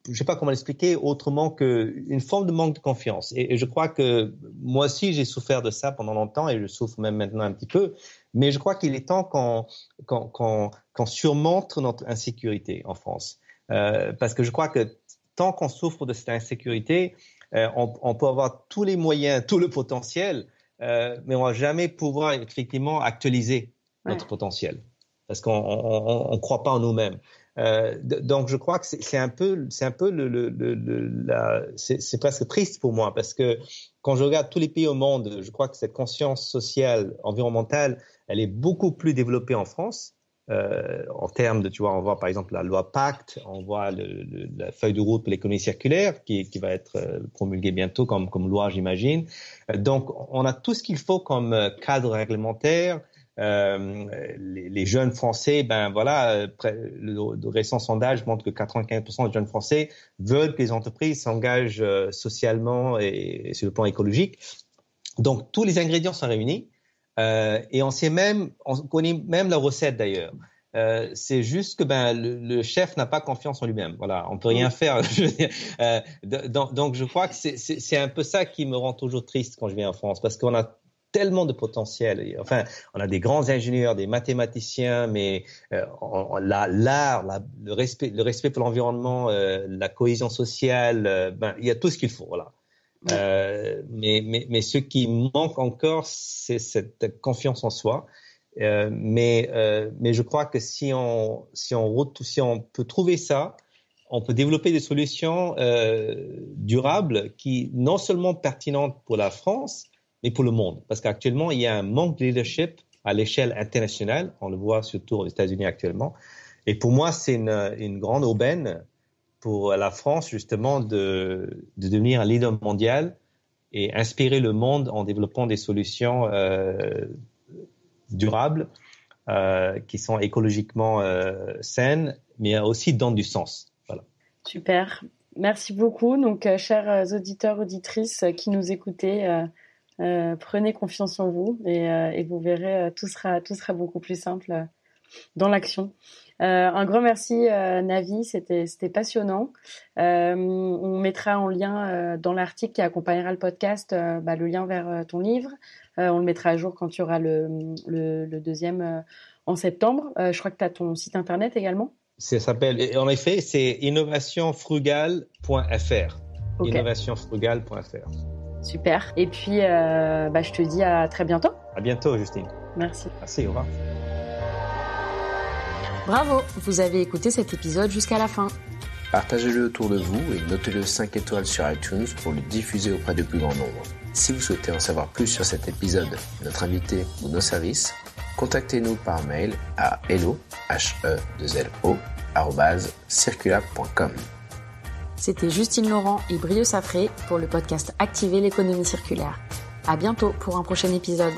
je sais pas comment l'expliquer autrement que une forme de manque de confiance. Et, je crois que moi aussi j'ai souffert de ça pendant longtemps et je souffre même maintenant un petit peu. Mais je crois qu'il est temps qu'on, qu'on, qu'on, surmonte notre insécurité en France, euh, parce que je crois que tant qu'on souffre de cette insécurité, euh, on, on, peut avoir tous les moyens, tout le potentiel, euh, mais on va jamais pouvoir effectivement actualiser notre potentiel parce qu'on ne croit pas en nous-mêmes. Euh, donc je crois que c'est un peu, c'est un peu le c'est presque triste pour moi parce que quand je regarde tous les pays au monde, je crois que cette conscience sociale, environnementale, elle est beaucoup plus développée en France euh, en termes de, tu vois, on voit par exemple la loi Pacte, on voit la feuille de route pour l'économie circulaire qui, qui va être euh, promulguée bientôt comme, comme loi, j'imagine. Euh, donc, on a tout ce qu'il faut comme cadre réglementaire. les, jeunes Français, ben voilà, le, le récent sondage montre que 95% des jeunes Français veulent que les entreprises s'engagent socialement et sur le plan écologique. Donc tous les ingrédients sont réunis. Euh, et on sait même, on connaît même la recette d'ailleurs. Euh, c'est juste que ben le, chef n'a pas confiance en lui-même. Voilà, on peut rien faire. Euh, donc, je crois que c'est un peu ça qui me rend toujours triste quand je viens en France, parce qu'on a tellement de potentiel. Enfin, on a des grands ingénieurs, des mathématiciens, mais euh, l'art, le respect, le respect pour l'environnement, euh, la cohésion sociale, euh, ben, il y a tout ce qu'il faut. Voilà. Euh, mais, mais, ce qui manque encore, c'est cette confiance en soi. Euh, mais, euh, mais je crois que si on, si, on, on peut trouver ça, on peut développer des solutions euh, durables qui non seulement pertinentes pour la France, mais pour le monde. Parce qu'actuellement, il y a un manque de leadership à l'échelle internationale. On le voit surtout aux États-Unis actuellement. Et pour moi, c'est une, une grande aubaine pour la France justement de, devenir un leader mondial et inspirer le monde en développant des solutions euh, durables euh, qui sont écologiquement euh, saines, mais aussi dans du sens. Super. Merci beaucoup. Donc, chers auditeurs, auditrices qui nous écoutez, prenez confiance en vous et, et vous verrez, tout sera, tout sera beaucoup plus simple dans l'action. Euh, un grand merci euh, Navi, c'était passionnant. Euh, on mettra en lien dans l'article qui accompagnera le podcast bah, le lien vers ton livre. on le mettra à jour quand tu y aura le, deuxième en septembre. je crois que tu as ton site internet également. Ça s'appelle, en effet, c'est innovationfrugal.fr innovationfrugal.fr Super. Et puis, bah, je te dis à très bientôt. À bientôt, Justine. Merci. Merci, au revoir. Bravo, vous avez écouté cet épisode jusqu'à la fin. Partagez-le autour de vous et notez-le 5 étoiles sur iTunes pour le diffuser auprès du plus grand nombre. Si vous souhaitez en savoir plus sur cet épisode, notre invité ou nos services, contactez-nous par mail à hello, e C'était Justine Laurent et Brieux Safré pour le podcast Activer l'économie circulaire. À bientôt pour un prochain épisode.